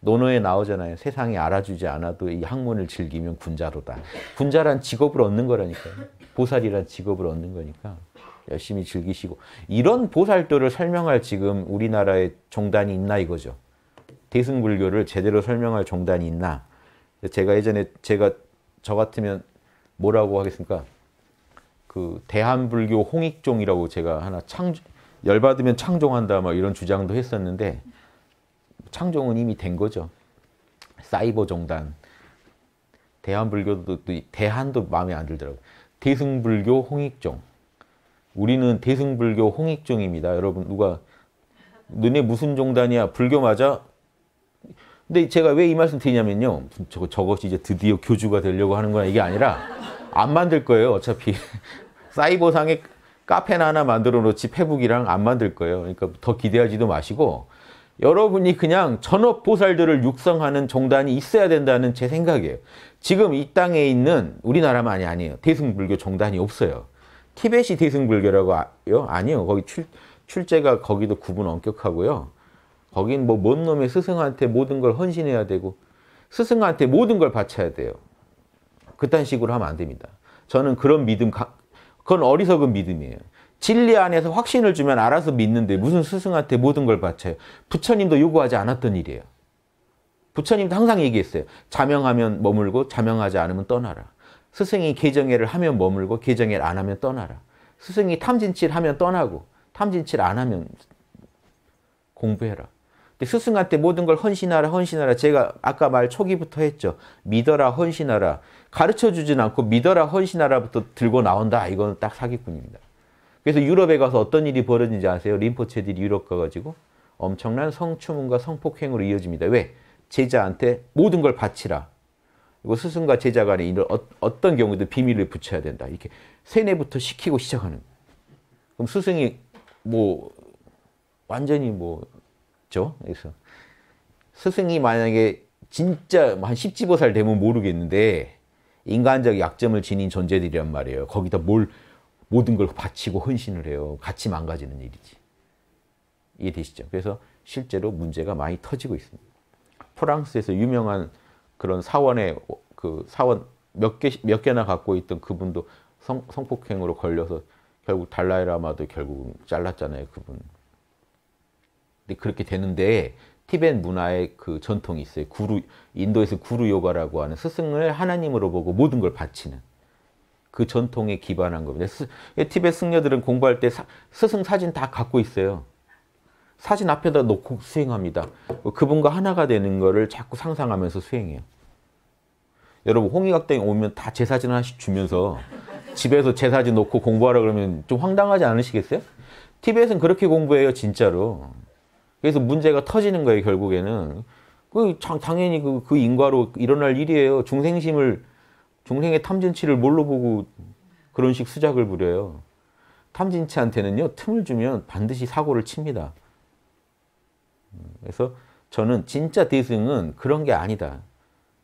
논어에 나오잖아요. 세상이 알아주지 않아도 이 학문을 즐기면 군자로다. 군자란 직업을 얻는 거라니까요. 보살이란 직업을 얻는 거니까 열심히 즐기시고 이런 보살도를 설명할 지금 우리나라에 정단이 있나 이거죠. 대승불교를 제대로 설명할 정단이 있나. 제가 예전에 제가 저 같으면 뭐라고 하겠습니까? 그 대한불교 홍익종이라고 제가 하나 창 열받으면 창종한다 막 이런 주장도 했었는데 창종은 이미 된 거죠. 사이버 종단 대한불교도 대한도 마음에 안 들더라고요. 대승불교 홍익종 우리는 대승불교 홍익종입니다. 여러분 누가 눈에 무슨 종단이야 불교 맞아? 근데 제가 왜 이 말씀 드리냐면요. 저 저것이 이제 드디어 교주가 되려고 하는 거나 이게 아니라 안 만들 거예요. 어차피 사이버상에 카페나 하나 만들어 놓지 페북이랑 안 만들 거예요. 그러니까 더 기대하지도 마시고 여러분이 그냥 전업보살들을 육성하는 종단이 있어야 된다는 제 생각이에요. 지금 이 땅에 있는 우리나라만이 아니에요. 대승불교 종단이 없어요. 티벳이 대승불교라고 아, 요 아니요. 거기 출, 출제가 거기도 구분 엄격하고요. 거긴 뭐 뭔 놈의 스승한테 모든 걸 헌신해야 되고 스승한테 모든 걸 바쳐야 돼요. 그딴 식으로 하면 안 됩니다. 저는 그런 믿음 가, 그건 어리석은 믿음이에요. 진리 안에서 확신을 주면 알아서 믿는데 무슨 스승한테 모든 걸 바쳐요. 부처님도 요구하지 않았던 일이에요. 부처님도 항상 얘기했어요. 자명하면 머물고 자명하지 않으면 떠나라. 스승이 개정회를 하면 머물고 개정회를 안 하면 떠나라. 스승이 탐진치를 하면 떠나고 탐진치를 안 하면 공부해라. 근데 스승한테 모든 걸 헌신하라 헌신하라 제가 아까 말 초기부터 했죠. 믿어라 헌신하라. 가르쳐 주진 않고 믿어라 헌신하라부터 들고 나온다. 이거는딱 사기꾼입니다. 그래서 유럽에 가서 어떤 일이 벌어진지 아세요? 림포체들이 유럽 가가지고 엄청난 성추문과 성폭행으로 이어집니다. 왜? 제자한테 모든 걸 바치라. 그리고 스승과 제자 간에 이런 어, 떤 경우도 비밀을 붙여야 된다. 이렇게 세뇌부터 시키고 시작하는. 그럼 스승이 뭐 완전히 뭐죠? 그래서 스승이 만약에 진짜 뭐 한 10, 1살 되면 모르겠는데 인간적 약점을 지닌 존재들이란 말이에요. 거기다 뭘 모든 걸 바치고 헌신을 해요. 같이 망가지는 일이지. 이해되시죠? 그래서 실제로 문제가 많이 터지고 있습니다. 프랑스에서 유명한 그런 사원의 그 사원 몇 개 몇 개나 갖고 있던 그분도 성, 성폭행으로 걸려서 결국 달라이라마도 결국 잘랐잖아요, 그분. 근데 그렇게 되는데 티벳 문화의 그 전통이 있어요. 구루 인도에서 구루 요가라고 하는 스승을 하나님으로 보고 모든 걸 바치는 그 전통에 기반한 겁니다. 스, 티벳 승려들은 공부할 때 사, 스승 사진 다 갖고 있어요. 사진 앞에다 놓고 수행합니다. 그분과 하나가 되는 거를 자꾸 상상하면서 수행해요. 여러분 홍의각당에 오면 다 제 사진 하나씩 주면서 집에서 제 사진 놓고 공부하라 그러면 좀 황당하지 않으시겠어요? 티벳은 그렇게 공부해요 진짜로. 그래서 문제가 터지는 거예요, 결국에는. 그 당연히 그, 그 인과로 일어날 일이에요. 중생심을 중생의 탐진치를 뭘로 보고 그런 식 수작을 부려요. 탐진치한테는요 틈을 주면 반드시 사고를 칩니다. 그래서 저는 진짜 대승은 그런 게 아니다.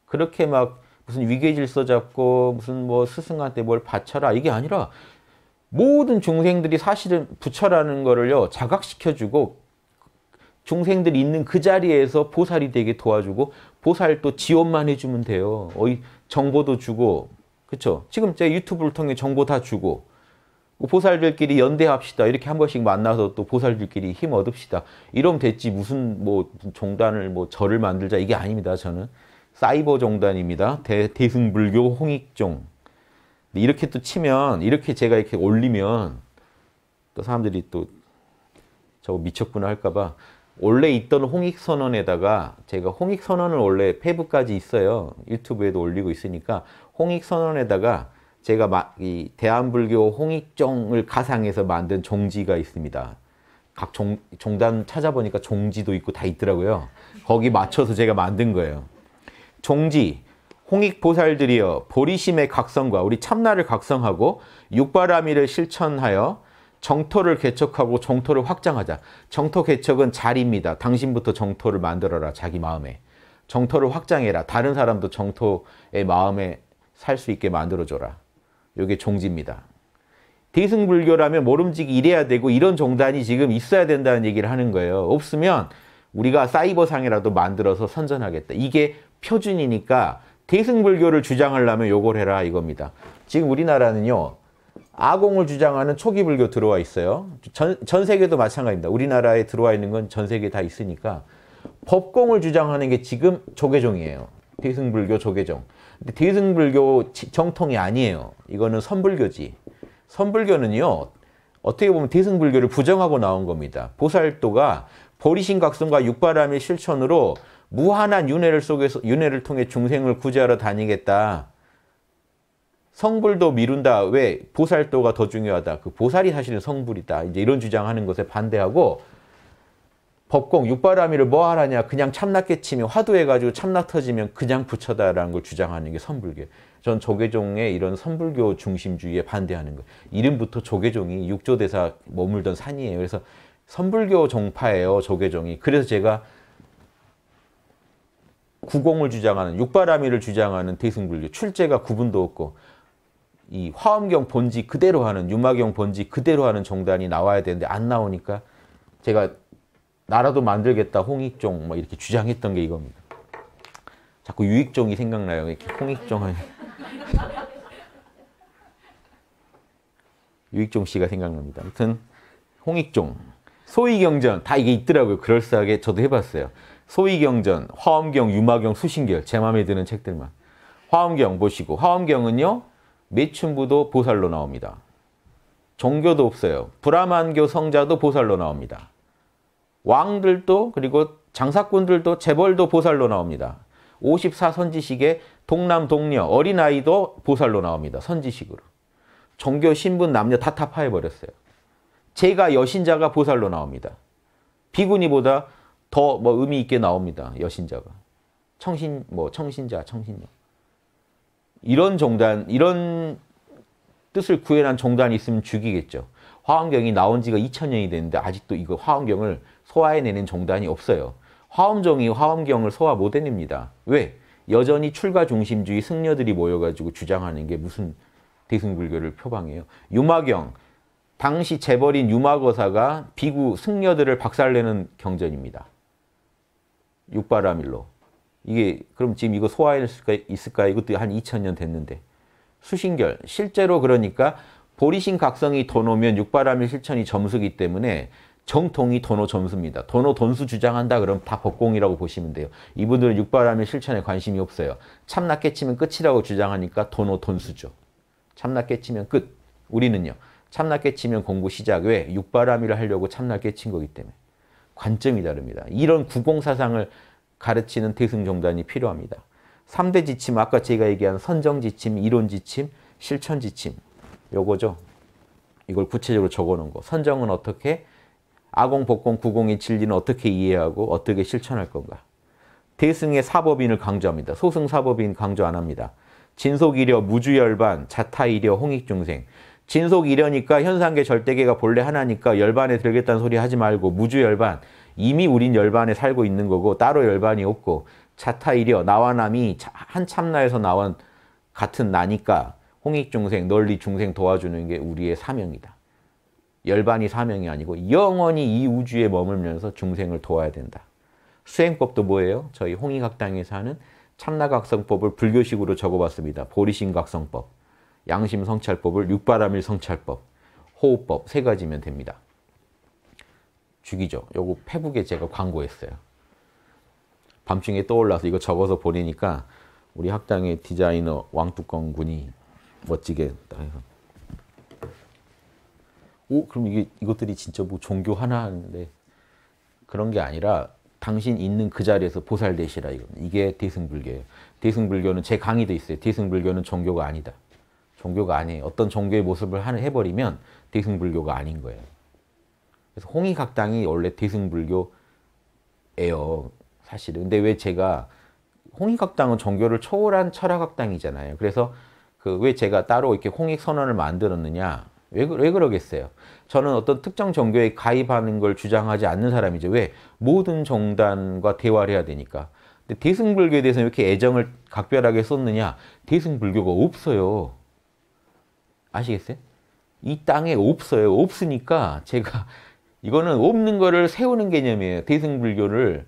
그렇게 막 무슨 위계질서 잡고 무슨 뭐 스승한테 뭘 바쳐라 이게 아니라 모든 중생들이 사실은 부처라는 거를요 자각시켜주고 중생들이 있는 그 자리에서 보살이 되게 도와주고 보살도 지원만 해주면 돼요. 어이 정보도 주고 그렇죠? 지금 제 유튜브를 통해 정보 다 주고 뭐 보살들끼리 연대합시다. 이렇게 한 번씩 만나서 또 보살들끼리 힘 얻읍시다. 이러면 됐지 무슨 뭐 종단을 뭐 절을 만들자 이게 아닙니다. 저는 사이버 종단입니다. 대, 대승불교 홍익종 이렇게 또 치면 이렇게 제가 이렇게 올리면 또 사람들이 또 저거 미쳤구나 할까봐 원래 있던 홍익선언에다가 제가 홍익선언을 원래 페북까지 있어요. 유튜브에도 올리고 있으니까 홍익선언에다가 제가 이 대한불교 홍익종을 가상해서 만든 종지가 있습니다. 각 종, 종단 찾아보니까 종지도 있고 다 있더라고요. 거기 맞춰서 제가 만든 거예요. 종지, 홍익보살들이여 보리심의 각성과 우리 참나를 각성하고 육바라밀을 실천하여 정토를 개척하고 정토를 확장하자. 정토 개척은 자리입니다. 당신부터 정토를 만들어라. 자기 마음에. 정토를 확장해라. 다른 사람도 정토의 마음에 살 수 있게 만들어줘라. 이게 종지입니다. 대승불교라면 모름지기 이래야 되고 이런 종단이 지금 있어야 된다는 얘기를 하는 거예요. 없으면 우리가 사이버상이라도 만들어서 선전하겠다. 이게 표준이니까 대승불교를 주장하려면 요걸 해라 이겁니다. 지금 우리나라는요. 아공을 주장하는 초기 불교 들어와 있어요. 전, 전 세계도 마찬가지입니다. 우리나라에 들어와 있는 건 전 세계 에다 있으니까 법공을 주장하는 게 지금 조계종이에요. 대승불교 조계종. 근데 대승불교 정통이 아니에요. 이거는 선불교지. 선불교는요. 어떻게 보면 대승불교를 부정하고 나온 겁니다. 보살도가 보리신각성과 육바람의 실천으로 무한한 윤회를 속에서 윤회를 통해 중생을 구제하러 다니겠다. 성불도 미룬다. 왜? 보살도가 더 중요하다. 그 보살이 사실은 성불이다. 이제 이런 주장하는 것에 반대하고 법공 육바라밀을 뭐 하라냐. 그냥 참나게 치면 화두해가지고 참나 터지면 그냥 부처다라는 걸 주장하는 게 선불교. 전 조계종의 이런 선불교 중심주의에 반대하는 거. 이름부터 조계종이 육조대사 머물던 산이에요. 그래서 선불교 종파예요. 조계종이. 그래서 제가 구공을 주장하는 육바라밀을 주장하는 대승불교 출제가 구분도 없고 이 화엄경 본지 그대로 하는 유마경 본지 그대로 하는 종단이 나와야 되는데 안 나오니까 제가 나라도 만들겠다 홍익종 뭐 이렇게 주장했던 게 이겁니다. 자꾸 유익종이 생각나요. 이렇게 홍익종 하면 유익종 씨가 생각납니다. 아무튼 홍익종 소위경전 다 이게 있더라고요. 그럴싸하게 저도 해봤어요. 소위경전, 화엄경, 유마경, 수신결 제 마음에 드는 책들만 화엄경 보시고 화엄경은요 매춘부도 보살로 나옵니다. 종교도 없어요. 브라만교 성자도 보살로 나옵니다. 왕들도 그리고 장사꾼들도 재벌도 보살로 나옵니다. 54선지식의 동남동녀 어린아이도 보살로 나옵니다. 선지식으로. 종교 신분 남녀 다 타파해버렸어요. 제가 여신자가 보살로 나옵니다. 비구니보다 더 뭐 의미 있게 나옵니다. 여신자가. 청신, 뭐, 청신자, 청신녀. 이런 종단, 이런 뜻을 구해난 종단이 있으면 죽이겠죠. 화엄경이 나온 지가 2000년이 됐는데 아직도 이거 화엄경을 소화해내는 종단이 없어요. 화엄종이 화엄경을 소화 못해냅니다. 왜? 여전히 출가 중심주의 승려들이 모여가지고 주장하는 게 무슨 대승불교를 표방해요. 유마경, 당시 재벌인 유마거사가 비구 승려들을 박살내는 경전입니다. 육바라밀로. 이게 그럼 지금 이거 소화할 수가 있을까? 이것도 한 2000년 됐는데. 수신결. 실제로 그러니까 보리신 각성이 도노면 육바람일 실천이 점수기 때문에 정통이 도노 점수입니다. 도노 돈수 주장한다 그럼 다 법공이라고 보시면 돼요. 이분들은 육바람의 실천에 관심이 없어요. 참나 깨치면 끝이라고 주장하니까 도노 돈수죠. 참나 깨치면 끝. 우리는요. 참나 깨치면 공부 시작. 왜? 육바람이를 하려고 참나 깨친 거기 때문에. 관점이 다릅니다. 이런 구공사상을 가르치는 대승종단이 필요합니다. 3대 지침, 아까 제가 얘기한 선정지침, 이론지침, 실천지침 요거죠. 이걸 구체적으로 적어놓은 거. 선정은 어떻게, 아공, 복공, 구공의 진리는 어떻게 이해하고 어떻게 실천할 건가. 대승의 사법인을 강조합니다. 소승 사법인 강조 안 합니다. 진속이려, 무주열반, 자타이려, 홍익중생. 진속이려니까 현상계 절대계가 본래 하나니까 열반에 들겠다는 소리 하지 말고 무주열반, 이미 우린 열반에 살고 있는 거고 따로 열반이 없고 차타이려 나와 남이 한참나에서 나온 같은 나니까 홍익중생 널리 중생 도와주는 게 우리의 사명이다. 열반이 사명이 아니고 영원히 이 우주에 머물면서 중생을 도와야 된다. 수행법도 뭐예요? 저희 홍익학당에서 하는 참나각성법을 불교식으로 적어봤습니다. 보리신각성법, 양심성찰법을 육바람일성찰법, 호흡법 세 가지면 됩니다. 죽이죠. 요거 페북에 제가 광고했어요. 밤중에 떠올라서 이거 적어서 보내니까 우리 학당의 디자이너 왕뚜껑 군이 멋지게 해서 오 그럼 이게 이것들이 진짜 뭐 종교 하나인데 그런 게 아니라 당신 있는 그 자리에서 보살되시라 이거 이게 대승불교예요. 대승불교는 제 강의도 있어요. 대승불교는 종교가 아니다. 종교가 아니에요. 어떤 종교의 모습을 해버리면 대승불교가 아닌 거예요. 그래서 홍익학당이 원래 대승불교예요. 사실은. 근데 왜 제가 홍익학당은 종교를 초월한 철학학당이잖아요. 그래서 그 왜 제가 따로 이렇게 홍익선언을 만들었느냐. 왜, 왜 그러겠어요? 저는 어떤 특정 종교에 가입하는 걸 주장하지 않는 사람이죠. 왜? 모든 종단과 대화를 해야 되니까. 근데 대승불교에 대해서 이렇게 애정을 각별하게 썼느냐? 대승불교가 없어요. 아시겠어요? 이 땅에 없어요. 없으니까 제가 이거는 없는 거를 세우는 개념이에요. 대승불교를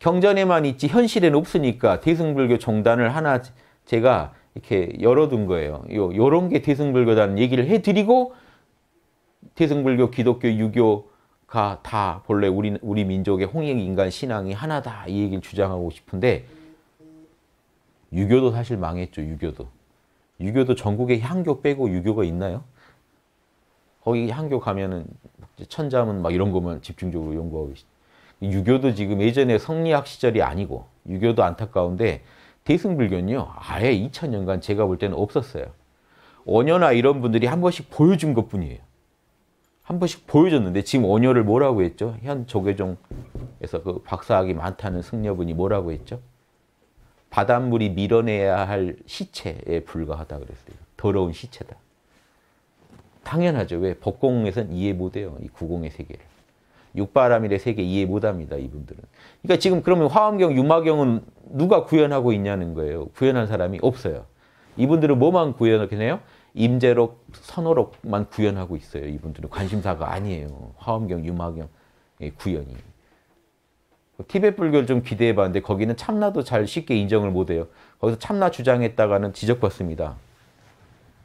경전에만 있지 현실에는 없으니까 대승불교 종단을 하나 제가 이렇게 열어둔 거예요. 요, 요런 게 대승불교다는 얘기를 해드리고 대승불교, 기독교, 유교가 다 본래 우리, 우리 민족의 홍익인간 신앙이 하나다 이 얘기를 주장하고 싶은데 유교도 사실 망했죠. 유교도. 유교도 전국에 향교 빼고 유교가 있나요? 거기 향교 가면은 천자문 막 이런 것만 집중적으로 연구하고 있습니 유교도 지금 예전에 성리학 시절이 아니고 유교도 안타까운데 대승불교는요 아예 2000년간 제가 볼 때는 없었어요. 원효나 이런 분들이 한 번씩 보여준 것뿐이에요. 한 번씩 보여줬는데 지금 원효를 뭐라고 했죠? 현 조계종에서 그 박사학이 많다는 승려분이 뭐라고 했죠? 바닷물이 밀어내야 할 시체에 불과하다 그랬어요. 더러운 시체다. 당연하죠. 왜? 법공에선 이해 못해요. 이 구공의 세계를. 육바라밀의 세계 이해 못합니다. 이분들은. 그러니까 지금 그러면 화엄경, 유마경은 누가 구현하고 있냐는 거예요. 구현한 사람이 없어요. 이분들은 뭐만 구현하겠네요? 임재록, 선호록만 구현하고 있어요. 이분들은 관심사가 아니에요. 화엄경, 유마경 예, 구현이. 티벳 불교를 좀 기대해 봤는데 거기는 참나도 잘 쉽게 인정을 못해요. 거기서 참나 주장했다가는 지적받습니다.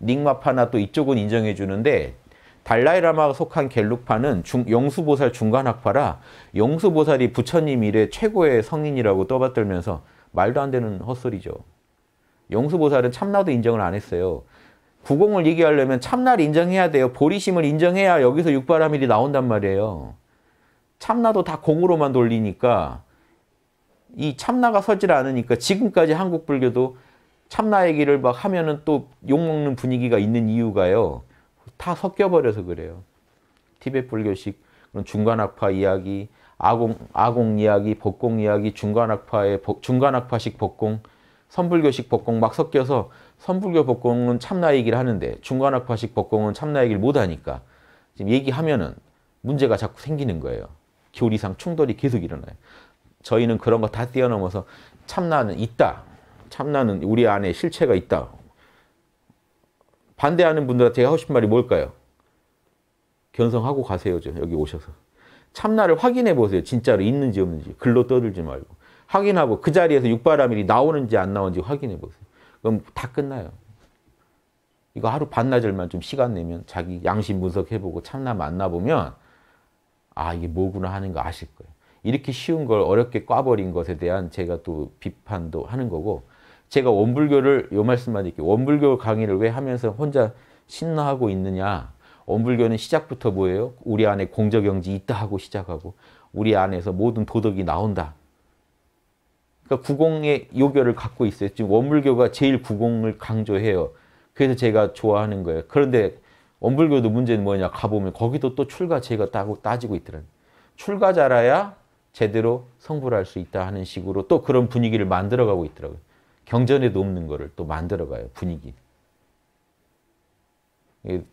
닉마파나 또 이쪽은 인정해 주는데 달라이라마가 속한 갤룩파는 중, 영수보살 중간학파라 영수보살이 부처님 이래 최고의 성인이라고 떠받들면서 말도 안 되는 헛소리죠. 영수보살은 참나도 인정을 안 했어요. 구공을 얘기하려면 참나를 인정해야 돼요. 보리심을 인정해야 여기서 육바라밀이 나온단 말이에요. 참나도 다 공으로만 돌리니까 이 참나가 서질 않으니까 지금까지 한국 불교도 참나 얘기를 막 하면은 또 욕먹는 분위기가 있는 이유가요. 다 섞여버려서 그래요. 티벳 불교식 그런 중간학파 이야기, 아공, 아공 이야기, 복공 이야기, 중간학파의, 중간학파식 복공, 선불교식 복공 막 섞여서 선불교 복공은 참나 얘기를 하는데 중간학파식 복공은 참나 얘기를 못하니까 지금 얘기하면은 문제가 자꾸 생기는 거예요. 교리상 충돌이 계속 일어나요. 저희는 그런 거 다 뛰어넘어서 참나는 있다. 참나는 우리 안에 실체가 있다. 반대하는 분들한테 하고 싶은 말이 뭘까요? 견성하고 가세요. 여기 오셔서. 참나를 확인해 보세요. 진짜로 있는지 없는지. 글로 떠들지 말고. 확인하고 그 자리에서 육바라밀이 나오는지 안 나오는지 확인해 보세요. 그럼 다 끝나요. 이거 하루 반나절만 좀 시간 내면 자기 양심 분석해보고 참나 만나보면 아 이게 뭐구나 하는 거 아실 거예요. 이렇게 쉬운 걸 어렵게 꽈버린 것에 대한 제가 또 비판도 하는 거고 제가 원불교를 요 말씀만 드릴게요. 원불교 강의를 왜 하면서 혼자 신나하고 있느냐. 원불교는 시작부터 뭐예요? 우리 안에 공적영지 있다 하고 시작하고 우리 안에서 모든 도덕이 나온다. 그러니까 구공의 요결을 갖고 있어요. 지금 원불교가 제일 구공을 강조해요. 그래서 제가 좋아하는 거예요. 그런데 원불교도 문제는 뭐냐 가보면 거기도 또 출가제가 따고 따지고 있더라. 출가자라야 제대로 성불할 수 있다 하는 식으로 또 그런 분위기를 만들어가고 있더라고요. 경전에도 없는 거를 또 만들어가요. 분위기.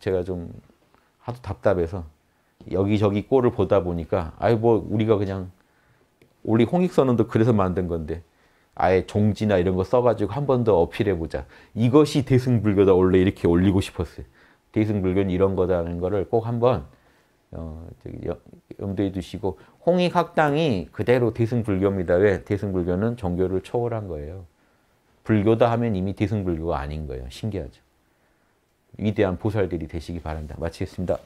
제가 좀 하도 답답해서 여기저기 꼴을 보다 보니까 아이 뭐 우리가 그냥 우리 홍익선언도 그래서 만든 건데 아예 종지나 이런 거 써가지고 한 번 더 어필해보자. 이것이 대승불교다 원래 이렇게 올리고 싶었어요. 대승불교는 이런 거다는 거를 꼭 한번 어, 염두에 두시고 홍익학당이 그대로 대승불교입니다. 왜? 대승불교는 종교를 초월한 거예요. 불교다 하면 이미 대승불교가 아닌 거예요. 신기하죠. 위대한 보살들이 되시기 바랍다 마치겠습니다.